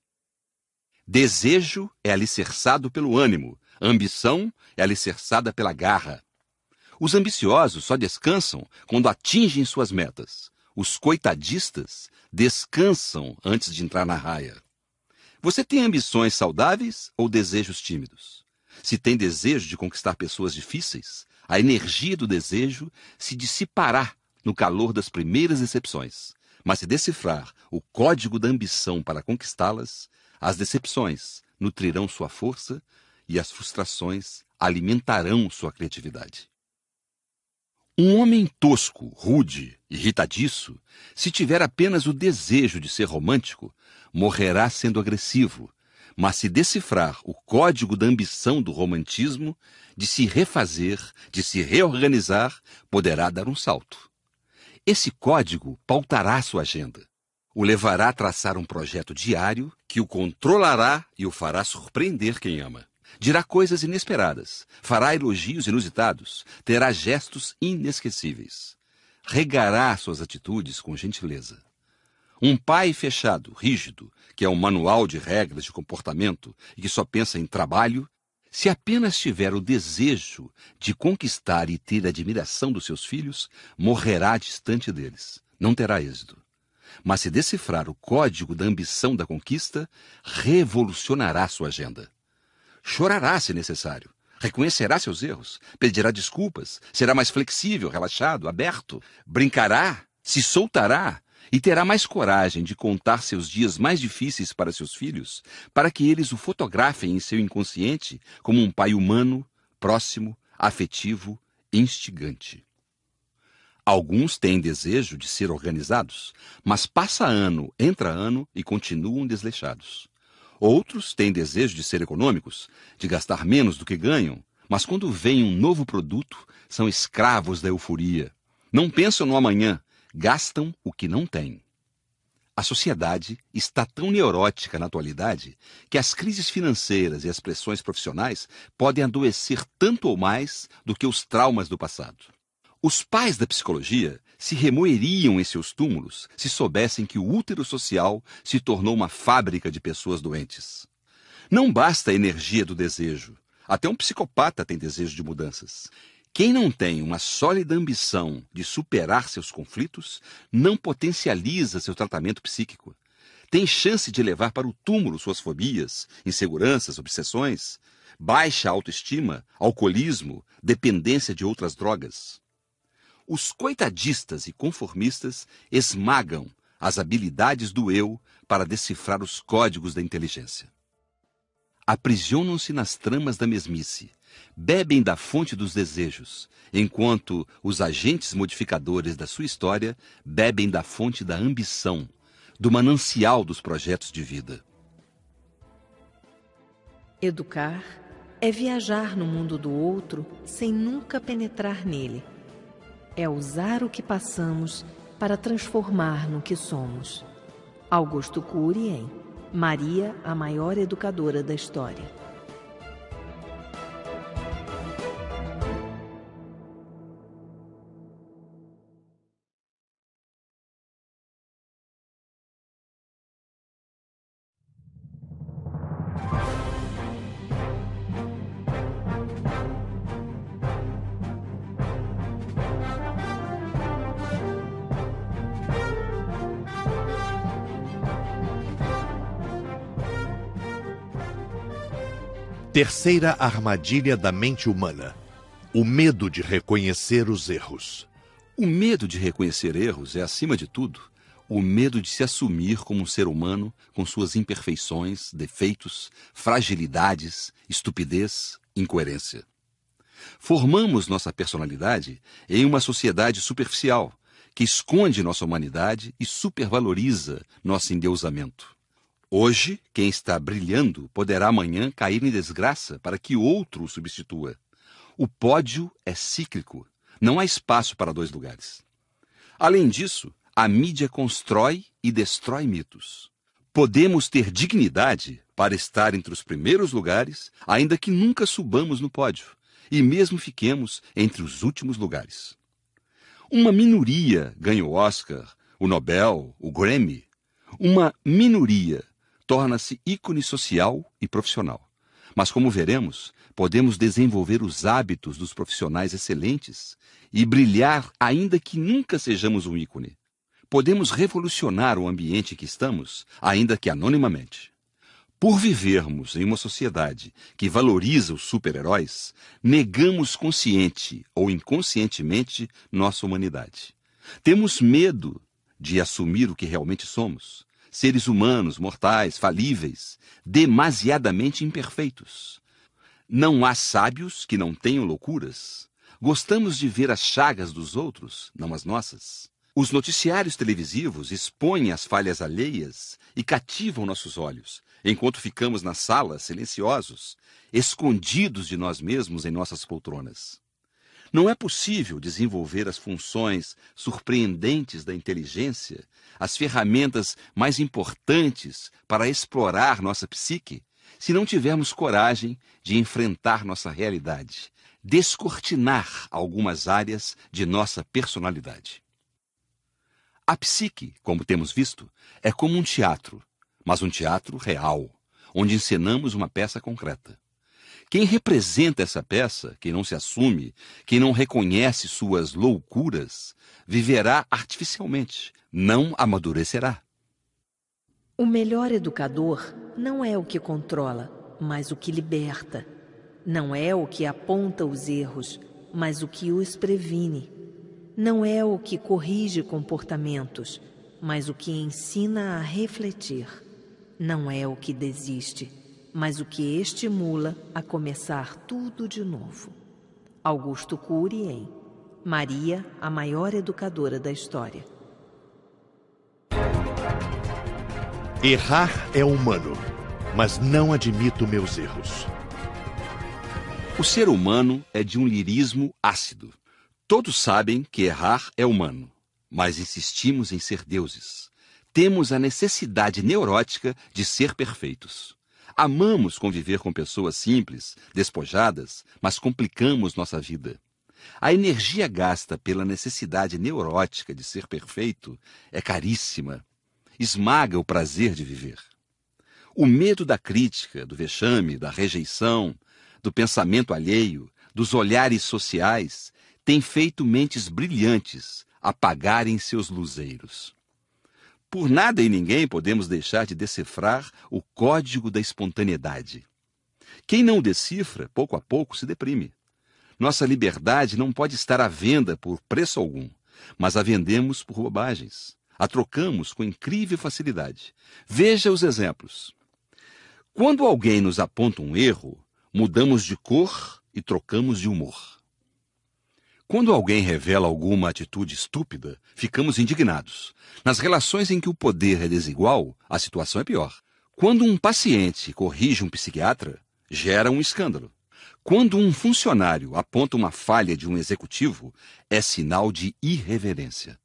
Desejo é alicerçado pelo ânimo, ambição é alicerçada pela garra. Os ambiciosos só descansam quando atingem suas metas. Os coitadistas descansam antes de entrar na raia. Você tem ambições saudáveis ou desejos tímidos? Se tem desejo de conquistar pessoas difíceis, a energia do desejo se dissipará no calor das primeiras decepções. Mas se decifrar o código da ambição para conquistá-las, as decepções nutrirão sua força e as frustrações alimentarão sua criatividade. Um homem tosco, rude, irritadiço, se tiver apenas o desejo de ser romântico, morrerá sendo agressivo, mas se decifrar o código da ambição do romantismo, de se refazer, de se reorganizar, poderá dar um salto. Esse código pautará sua agenda, o levará a traçar um projeto diário que o controlará e o fará surpreender quem ama dirá coisas inesperadas, fará elogios inusitados, terá gestos inesquecíveis. Regará suas atitudes com gentileza. Um pai fechado, rígido, que é um manual de regras de comportamento e que só pensa em trabalho, se apenas tiver o desejo de conquistar e ter a admiração dos seus filhos, morrerá distante deles. Não terá êxito. Mas se decifrar o código da ambição da conquista, revolucionará sua agenda. Chorará, se necessário. Reconhecerá seus erros, pedirá desculpas, será mais flexível, relaxado, aberto, brincará, se soltará e terá mais coragem de contar seus dias mais difíceis para seus filhos, para que eles o fotografem em seu inconsciente como um pai humano, próximo, afetivo, instigante. Alguns têm desejo de ser organizados, mas passa ano, entra ano e continuam desleixados. Outros têm desejo de ser econômicos, de gastar menos do que ganham, mas quando vem um novo produto, são escravos da euforia. Não pensam no amanhã, gastam o que não têm. A sociedade está tão neurótica na atualidade que as crises financeiras e as pressões profissionais podem adoecer tanto ou mais do que os traumas do passado. Os pais da psicologia se remoeriam em seus túmulos se soubessem que o útero social se tornou uma fábrica de pessoas doentes. Não basta a energia do desejo. Até um psicopata tem desejo de mudanças. Quem não tem uma sólida ambição de superar seus conflitos não potencializa seu tratamento psíquico. Tem chance de levar para o túmulo suas fobias, inseguranças, obsessões, baixa autoestima, alcoolismo, dependência de outras drogas. Os coitadistas e conformistas esmagam as habilidades do eu para decifrar os códigos da inteligência. Aprisionam-se nas tramas da mesmice, bebem da fonte dos desejos, enquanto os agentes modificadores da sua história bebem da fonte da ambição, do manancial dos projetos de vida. Educar é viajar no mundo do outro sem nunca penetrar nele é usar o que passamos para transformar no que somos. Augusto Cury em Maria, a maior educadora da história. Terceira armadilha da mente humana: o medo de reconhecer os erros. O medo de reconhecer erros é, acima de tudo, o medo de se assumir como um ser humano com suas imperfeições, defeitos, fragilidades, estupidez, incoerência. Formamos nossa personalidade em uma sociedade superficial que esconde nossa humanidade e supervaloriza nosso endeusamento. Hoje, quem está brilhando poderá amanhã cair em desgraça para que outro o substitua. O pódio é cíclico, não há espaço para dois lugares. Além disso, a mídia constrói e destrói mitos. Podemos ter dignidade para estar entre os primeiros lugares, ainda que nunca subamos no pódio, e mesmo fiquemos entre os últimos lugares. Uma minoria ganha o Oscar, o Nobel, o Grammy. Uma minoria torna-se ícone social e profissional. Mas, como veremos, podemos desenvolver os hábitos dos profissionais excelentes e brilhar, ainda que nunca sejamos um ícone. Podemos revolucionar o ambiente em que estamos, ainda que anonimamente. Por vivermos em uma sociedade que valoriza os super-heróis, negamos consciente ou inconscientemente nossa humanidade. Temos medo de assumir o que realmente somos seres humanos, mortais, falíveis, demasiadamente imperfeitos. Não há sábios que não tenham loucuras. Gostamos de ver as chagas dos outros, não as nossas. Os noticiários televisivos expõem as falhas alheias e cativam nossos olhos, enquanto ficamos na sala silenciosos, escondidos de nós mesmos em nossas poltronas. Não é possível desenvolver as funções surpreendentes da inteligência, as ferramentas mais importantes para explorar nossa psique, se não tivermos coragem de enfrentar nossa realidade, descortinar algumas áreas de nossa personalidade. A psique, como temos visto, é como um teatro, mas um teatro real, onde encenamos uma peça concreta. Quem representa essa peça, quem não se assume, quem não reconhece suas loucuras, viverá artificialmente, não amadurecerá. O melhor educador não é o que controla, mas o que liberta. Não é o que aponta os erros, mas o que os previne. Não é o que corrige comportamentos, mas o que ensina a refletir. Não é o que desiste mas o que estimula a começar tudo de novo. Augusto Cury em Maria, a maior educadora da história. Errar é humano, mas não admito meus erros. O ser humano é de um lirismo ácido. Todos sabem que errar é humano, mas insistimos em ser deuses. Temos a necessidade neurótica de ser perfeitos. Amamos conviver com pessoas simples, despojadas, mas complicamos nossa vida. A energia gasta pela necessidade neurótica de ser perfeito é caríssima. Esmaga o prazer de viver. O medo da crítica, do vexame, da rejeição, do pensamento alheio, dos olhares sociais, tem feito mentes brilhantes apagarem seus luzeiros. Por nada e ninguém podemos deixar de decifrar o código da espontaneidade. Quem não o decifra, pouco a pouco se deprime. Nossa liberdade não pode estar à venda por preço algum, mas a vendemos por bobagens. A trocamos com incrível facilidade. Veja os exemplos. Quando alguém nos aponta um erro, mudamos de cor e trocamos de humor. Quando alguém revela alguma atitude estúpida, ficamos indignados. Nas relações em que o poder é desigual, a situação é pior. Quando um paciente corrige um psiquiatra, gera um escândalo. Quando um funcionário aponta uma falha de um executivo, é sinal de irreverência.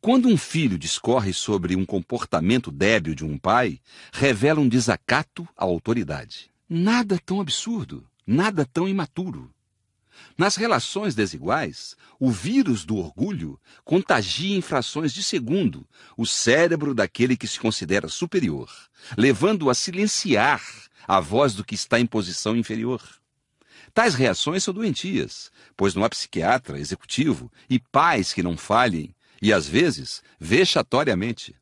Quando um filho discorre sobre um comportamento débil de um pai, revela um desacato à autoridade. Nada tão absurdo, nada tão imaturo. Nas relações desiguais, o vírus do orgulho contagia em frações de segundo o cérebro daquele que se considera superior, levando-o a silenciar a voz do que está em posição inferior. Tais reações são doentias, pois não há psiquiatra, executivo e pais que não falhem, e às vezes vexatoriamente.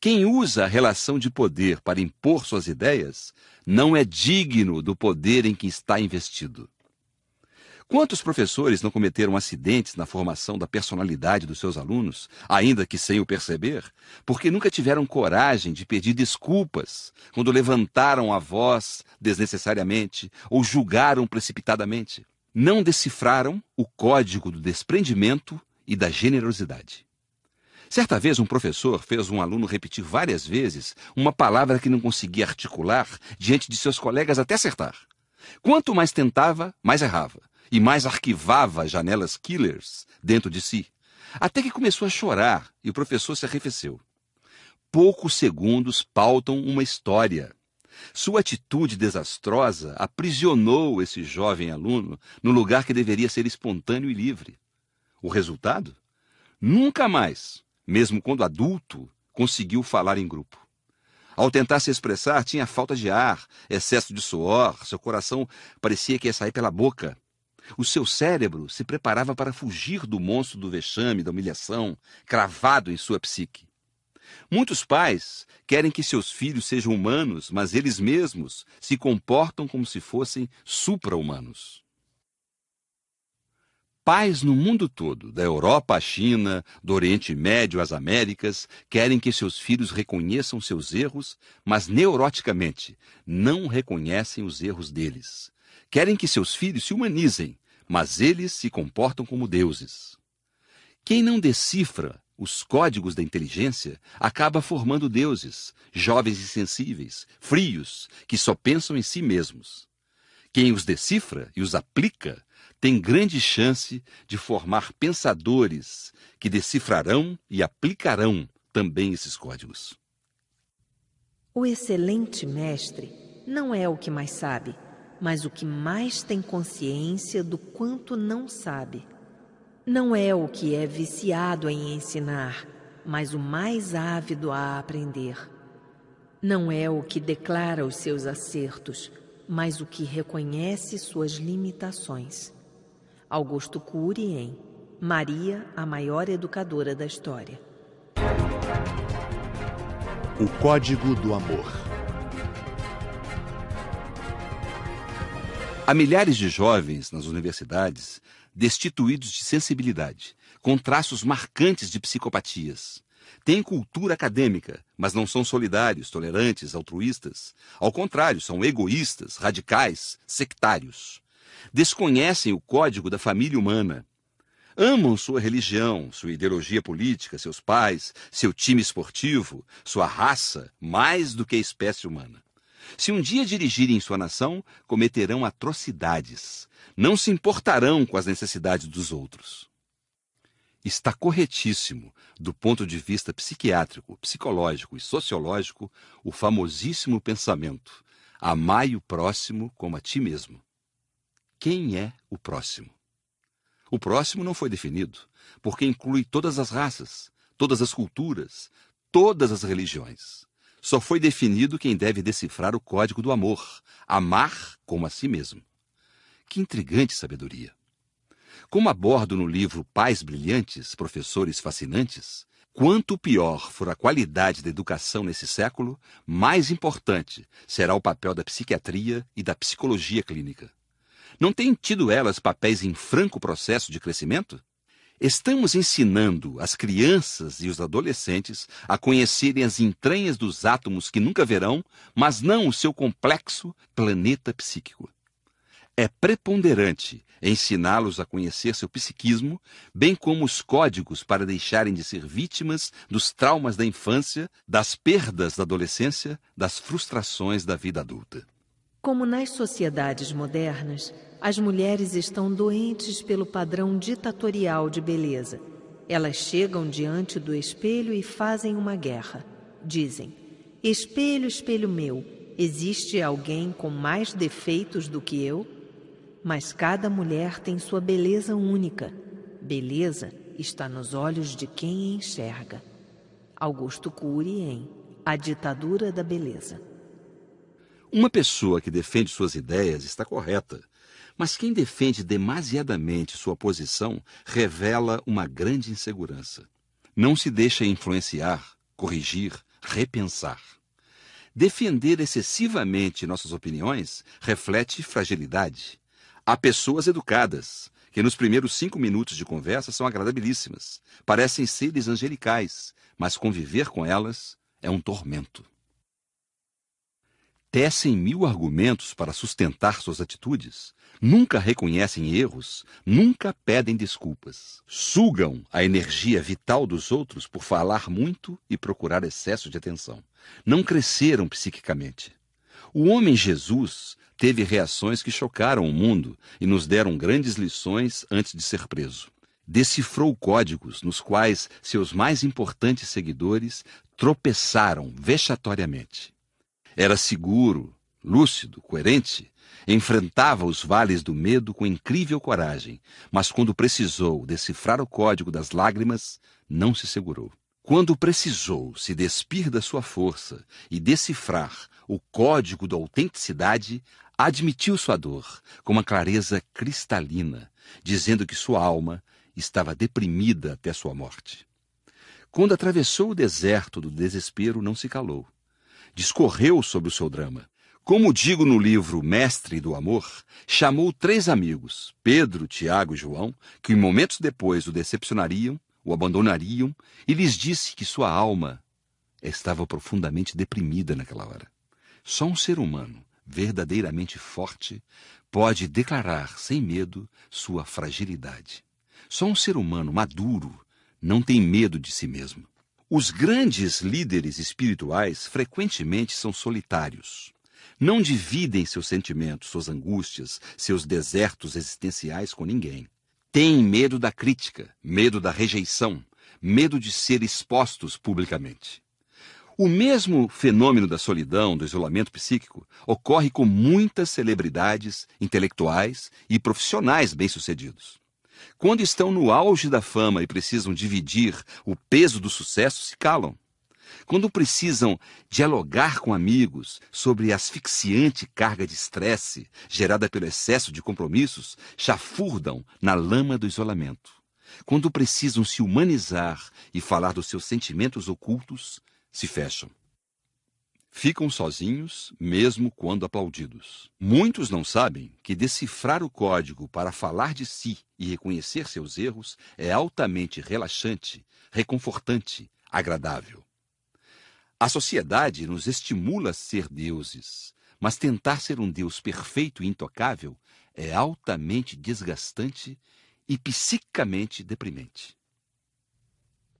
Quem usa a relação de poder para impor suas ideias não é digno do poder em que está investido. Quantos professores não cometeram acidentes na formação da personalidade dos seus alunos, ainda que sem o perceber, porque nunca tiveram coragem de pedir desculpas quando levantaram a voz desnecessariamente ou julgaram precipitadamente? Não decifraram o código do desprendimento e da generosidade. Certa vez, um professor fez um aluno repetir várias vezes uma palavra que não conseguia articular diante de seus colegas até acertar. Quanto mais tentava, mais errava e mais arquivava as janelas killers dentro de si. Até que começou a chorar e o professor se arrefeceu. Poucos segundos pautam uma história. Sua atitude desastrosa aprisionou esse jovem aluno no lugar que deveria ser espontâneo e livre. O resultado? Nunca mais, mesmo quando adulto, conseguiu falar em grupo. Ao tentar se expressar, tinha falta de ar, excesso de suor, seu coração parecia que ia sair pela boca. O seu cérebro se preparava para fugir do monstro do vexame, da humilhação, cravado em sua psique. Muitos pais querem que seus filhos sejam humanos, mas eles mesmos se comportam como se fossem supra-humanos. Pais no mundo todo, da Europa à China, do Oriente Médio às Américas, querem que seus filhos reconheçam seus erros, mas neuroticamente não reconhecem os erros deles. Querem que seus filhos se humanizem, mas eles se comportam como deuses. Quem não decifra os códigos da inteligência acaba formando deuses, jovens insensíveis, frios, que só pensam em si mesmos. Quem os decifra e os aplica tem grande chance de formar pensadores que decifrarão e aplicarão também esses códigos. O excelente mestre não é o que mais sabe, mas o que mais tem consciência do quanto não sabe. Não é o que é viciado em ensinar, mas o mais ávido a aprender. Não é o que declara os seus acertos, mas o que reconhece suas limitações. Augusto Cury em Maria, a maior educadora da história. O Código do Amor Há milhares de jovens nas universidades destituídos de sensibilidade, com traços marcantes de psicopatias. Têm cultura acadêmica, mas não são solidários, tolerantes, altruístas. Ao contrário, são egoístas, radicais, sectários. Desconhecem o código da família humana. Amam sua religião, sua ideologia política, seus pais, seu time esportivo, sua raça, mais do que a espécie humana. Se um dia dirigirem sua nação, cometerão atrocidades. Não se importarão com as necessidades dos outros. Está corretíssimo, do ponto de vista psiquiátrico, psicológico e sociológico, o famosíssimo pensamento: amai o próximo como a ti mesmo. Quem é o próximo? O próximo não foi definido, porque inclui todas as raças, todas as culturas, todas as religiões só foi definido quem deve decifrar o código do amor, amar como a si mesmo. Que intrigante sabedoria! Como abordo no livro Pais Brilhantes, Professores Fascinantes, quanto pior for a qualidade da educação nesse século, mais importante será o papel da psiquiatria e da psicologia clínica. Não têm tido elas papéis em franco processo de crescimento? Estamos ensinando as crianças e os adolescentes a conhecerem as entranhas dos átomos que nunca verão, mas não o seu complexo planeta psíquico. É preponderante ensiná-los a conhecer seu psiquismo, bem como os códigos para deixarem de ser vítimas dos traumas da infância, das perdas da adolescência, das frustrações da vida adulta. Como nas sociedades modernas, as mulheres estão doentes pelo padrão ditatorial de beleza. Elas chegam diante do espelho e fazem uma guerra. Dizem: Espelho, espelho meu, existe alguém com mais defeitos do que eu? Mas cada mulher tem sua beleza única. Beleza está nos olhos de quem enxerga. Augusto Cury em A Ditadura da Beleza. Uma pessoa que defende suas ideias está correta mas quem defende demasiadamente sua posição revela uma grande insegurança. Não se deixa influenciar, corrigir, repensar. Defender excessivamente nossas opiniões reflete fragilidade. Há pessoas educadas, que nos primeiros cinco minutos de conversa são agradabilíssimas, parecem seres angelicais, mas conviver com elas é um tormento. Tecem mil argumentos para sustentar suas atitudes, nunca reconhecem erros, nunca pedem desculpas. Sugam a energia vital dos outros por falar muito e procurar excesso de atenção. Não cresceram psiquicamente. O homem Jesus teve reações que chocaram o mundo e nos deram grandes lições antes de ser preso. Decifrou códigos nos quais seus mais importantes seguidores tropeçaram vexatoriamente. Era seguro, lúcido, coerente, Enfrentava os vales do medo com incrível coragem, mas quando precisou decifrar o código das lágrimas, não se segurou. Quando precisou se despir da sua força e decifrar o código da autenticidade, admitiu sua dor com uma clareza cristalina, dizendo que sua alma estava deprimida até sua morte. Quando atravessou o deserto do desespero, não se calou. Discorreu sobre o seu drama, como digo no livro Mestre do Amor, chamou três amigos, Pedro, Tiago e João, que momentos depois o decepcionariam, o abandonariam, e lhes disse que sua alma estava profundamente deprimida naquela hora. Só um ser humano verdadeiramente forte pode declarar sem medo sua fragilidade. Só um ser humano maduro não tem medo de si mesmo. Os grandes líderes espirituais frequentemente são solitários não dividem seus sentimentos, suas angústias, seus desertos existenciais com ninguém. Têm medo da crítica, medo da rejeição, medo de ser expostos publicamente. O mesmo fenômeno da solidão, do isolamento psíquico, ocorre com muitas celebridades, intelectuais e profissionais bem-sucedidos. Quando estão no auge da fama e precisam dividir o peso do sucesso, se calam. Quando precisam dialogar com amigos sobre a asfixiante carga de estresse gerada pelo excesso de compromissos, chafurdam na lama do isolamento. Quando precisam se humanizar e falar dos seus sentimentos ocultos, se fecham. Ficam sozinhos, mesmo quando aplaudidos. Muitos não sabem que decifrar o código para falar de si e reconhecer seus erros é altamente relaxante, reconfortante, agradável. A sociedade nos estimula a ser deuses, mas tentar ser um Deus perfeito e intocável é altamente desgastante e psicamente deprimente.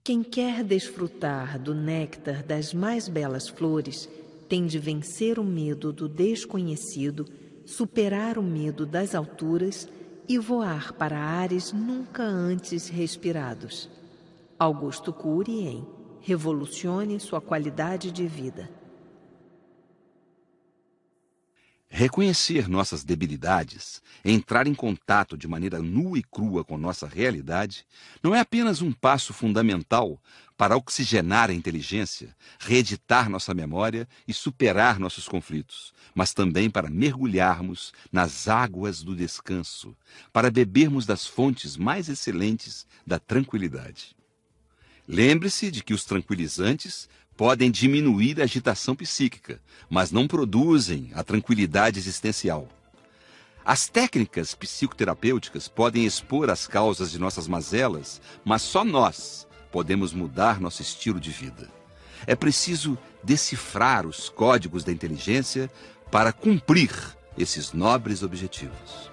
Quem quer desfrutar do néctar das mais belas flores tem de vencer o medo do desconhecido, superar o medo das alturas e voar para ares nunca antes respirados. Augusto Cury em revolucione sua qualidade de vida. Reconhecer nossas debilidades, entrar em contato de maneira nua e crua com nossa realidade, não é apenas um passo fundamental para oxigenar a inteligência, reeditar nossa memória e superar nossos conflitos, mas também para mergulharmos nas águas do descanso, para bebermos das fontes mais excelentes da tranquilidade. Lembre-se de que os tranquilizantes podem diminuir a agitação psíquica, mas não produzem a tranquilidade existencial. As técnicas psicoterapêuticas podem expor as causas de nossas mazelas, mas só nós podemos mudar nosso estilo de vida. É preciso decifrar os códigos da inteligência para cumprir esses nobres objetivos.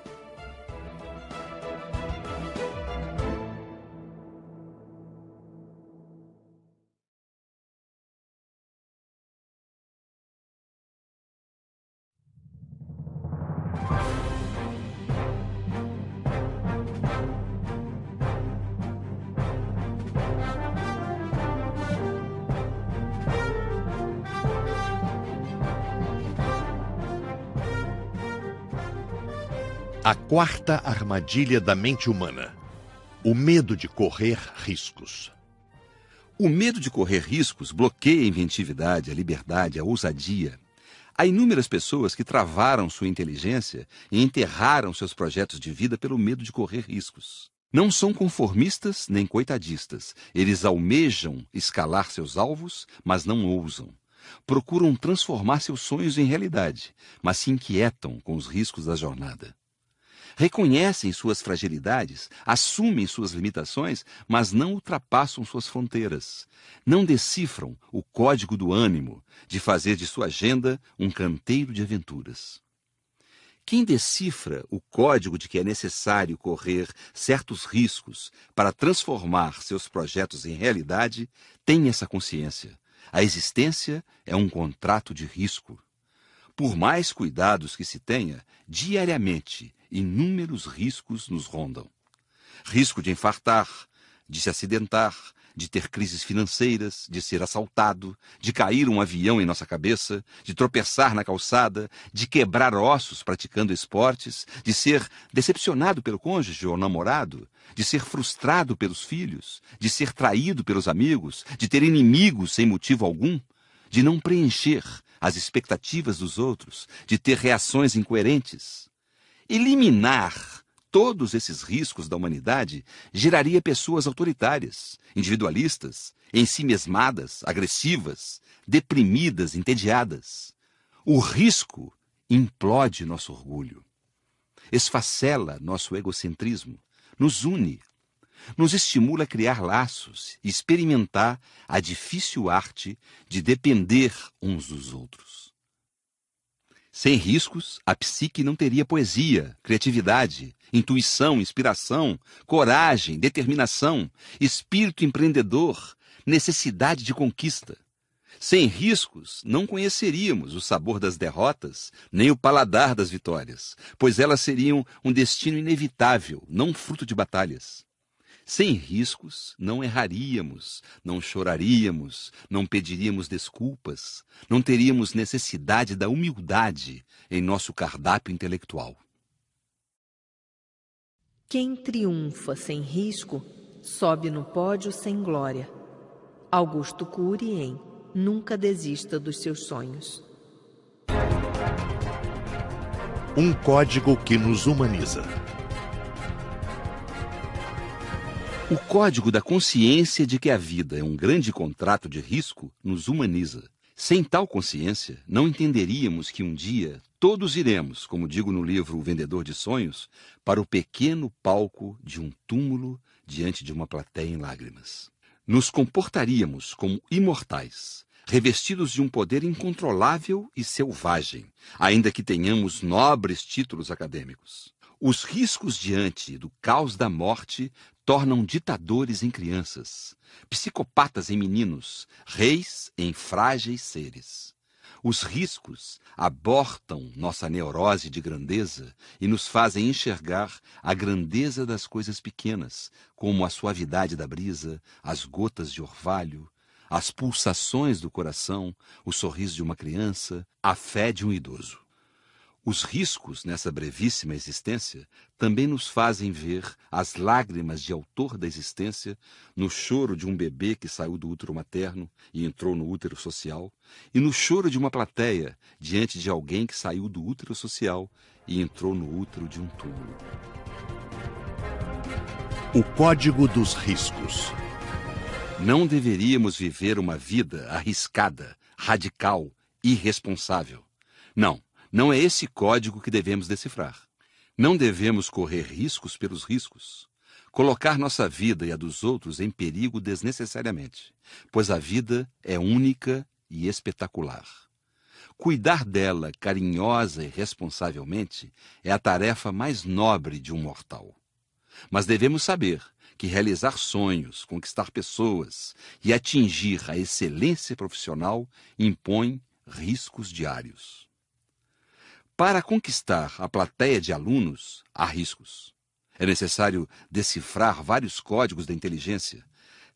A quarta armadilha da mente humana: o medo de correr riscos. O medo de correr riscos bloqueia a inventividade, a liberdade, a ousadia. Há inúmeras pessoas que travaram sua inteligência e enterraram seus projetos de vida pelo medo de correr riscos. Não são conformistas nem coitadistas. Eles almejam escalar seus alvos, mas não ousam. Procuram transformar seus sonhos em realidade, mas se inquietam com os riscos da jornada reconhecem suas fragilidades, assumem suas limitações, mas não ultrapassam suas fronteiras. Não decifram o código do ânimo de fazer de sua agenda um canteiro de aventuras. Quem decifra o código de que é necessário correr certos riscos para transformar seus projetos em realidade tem essa consciência. A existência é um contrato de risco. Por mais cuidados que se tenha, diariamente inúmeros riscos nos rondam. Risco de infartar, de se acidentar, de ter crises financeiras, de ser assaltado, de cair um avião em nossa cabeça, de tropeçar na calçada, de quebrar ossos praticando esportes, de ser decepcionado pelo cônjuge ou namorado, de ser frustrado pelos filhos, de ser traído pelos amigos, de ter inimigos sem motivo algum, de não preencher às expectativas dos outros, de ter reações incoerentes. Eliminar todos esses riscos da humanidade geraria pessoas autoritárias, individualistas, ensimesmadas, agressivas, deprimidas, entediadas. O risco implode nosso orgulho, esfacela nosso egocentrismo, nos une nos estimula a criar laços e experimentar a difícil arte de depender uns dos outros. Sem riscos, a psique não teria poesia, criatividade, intuição, inspiração, coragem, determinação, espírito empreendedor, necessidade de conquista. Sem riscos, não conheceríamos o sabor das derrotas, nem o paladar das vitórias, pois elas seriam um destino inevitável, não fruto de batalhas. Sem riscos, não erraríamos, não choraríamos, não pediríamos desculpas, não teríamos necessidade da humildade em nosso cardápio intelectual. Quem triunfa sem risco, sobe no pódio sem glória. Augusto Cury em Nunca desista dos seus sonhos. Um código que nos humaniza. O código da consciência de que a vida é um grande contrato de risco nos humaniza. Sem tal consciência, não entenderíamos que um dia todos iremos, como digo no livro O Vendedor de Sonhos, para o pequeno palco de um túmulo diante de uma plateia em lágrimas. Nos comportaríamos como imortais, revestidos de um poder incontrolável e selvagem, ainda que tenhamos nobres títulos acadêmicos. Os riscos diante do caos da morte tornam ditadores em crianças, psicopatas em meninos, reis em frágeis seres. Os riscos abortam nossa neurose de grandeza e nos fazem enxergar a grandeza das coisas pequenas, como a suavidade da brisa, as gotas de orvalho, as pulsações do coração, o sorriso de uma criança, a fé de um idoso. Os riscos nessa brevíssima existência também nos fazem ver as lágrimas de autor da existência no choro de um bebê que saiu do útero materno e entrou no útero social, e no choro de uma plateia diante de alguém que saiu do útero social e entrou no útero de um túmulo. O Código dos Riscos Não deveríamos viver uma vida arriscada, radical, irresponsável. Não não é esse código que devemos decifrar. Não devemos correr riscos pelos riscos. Colocar nossa vida e a dos outros em perigo desnecessariamente, pois a vida é única e espetacular. Cuidar dela carinhosa e responsavelmente é a tarefa mais nobre de um mortal. Mas devemos saber que realizar sonhos, conquistar pessoas e atingir a excelência profissional impõe riscos diários. Para conquistar a plateia de alunos, há riscos. É necessário decifrar vários códigos da inteligência,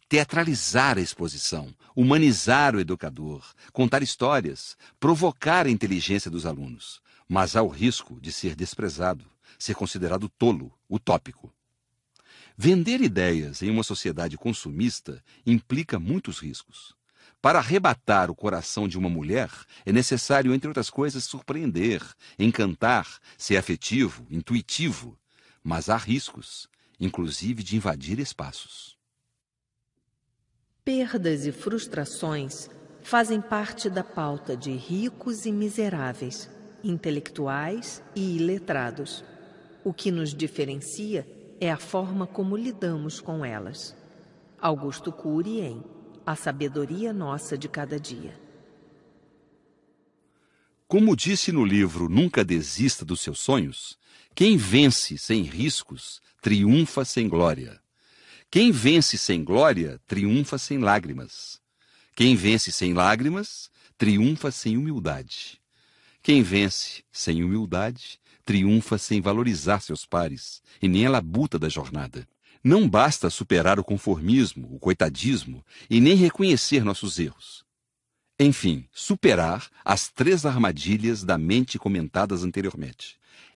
teatralizar a exposição, humanizar o educador, contar histórias, provocar a inteligência dos alunos. Mas há o risco de ser desprezado, ser considerado tolo, utópico. Vender ideias em uma sociedade consumista implica muitos riscos. Para arrebatar o coração de uma mulher, é necessário, entre outras coisas, surpreender, encantar, ser afetivo, intuitivo. Mas há riscos, inclusive de invadir espaços. Perdas e frustrações fazem parte da pauta de ricos e miseráveis, intelectuais e iletrados. O que nos diferencia é a forma como lidamos com elas. Augusto Curien em a sabedoria nossa de cada dia. Como disse no livro Nunca Desista dos Seus Sonhos, quem vence sem riscos triunfa sem glória. Quem vence sem glória triunfa sem lágrimas. Quem vence sem lágrimas triunfa sem humildade. Quem vence sem humildade triunfa sem valorizar seus pares e nem a labuta da jornada. Não basta superar o conformismo, o coitadismo e nem reconhecer nossos erros. Enfim, superar as três armadilhas da mente comentadas anteriormente.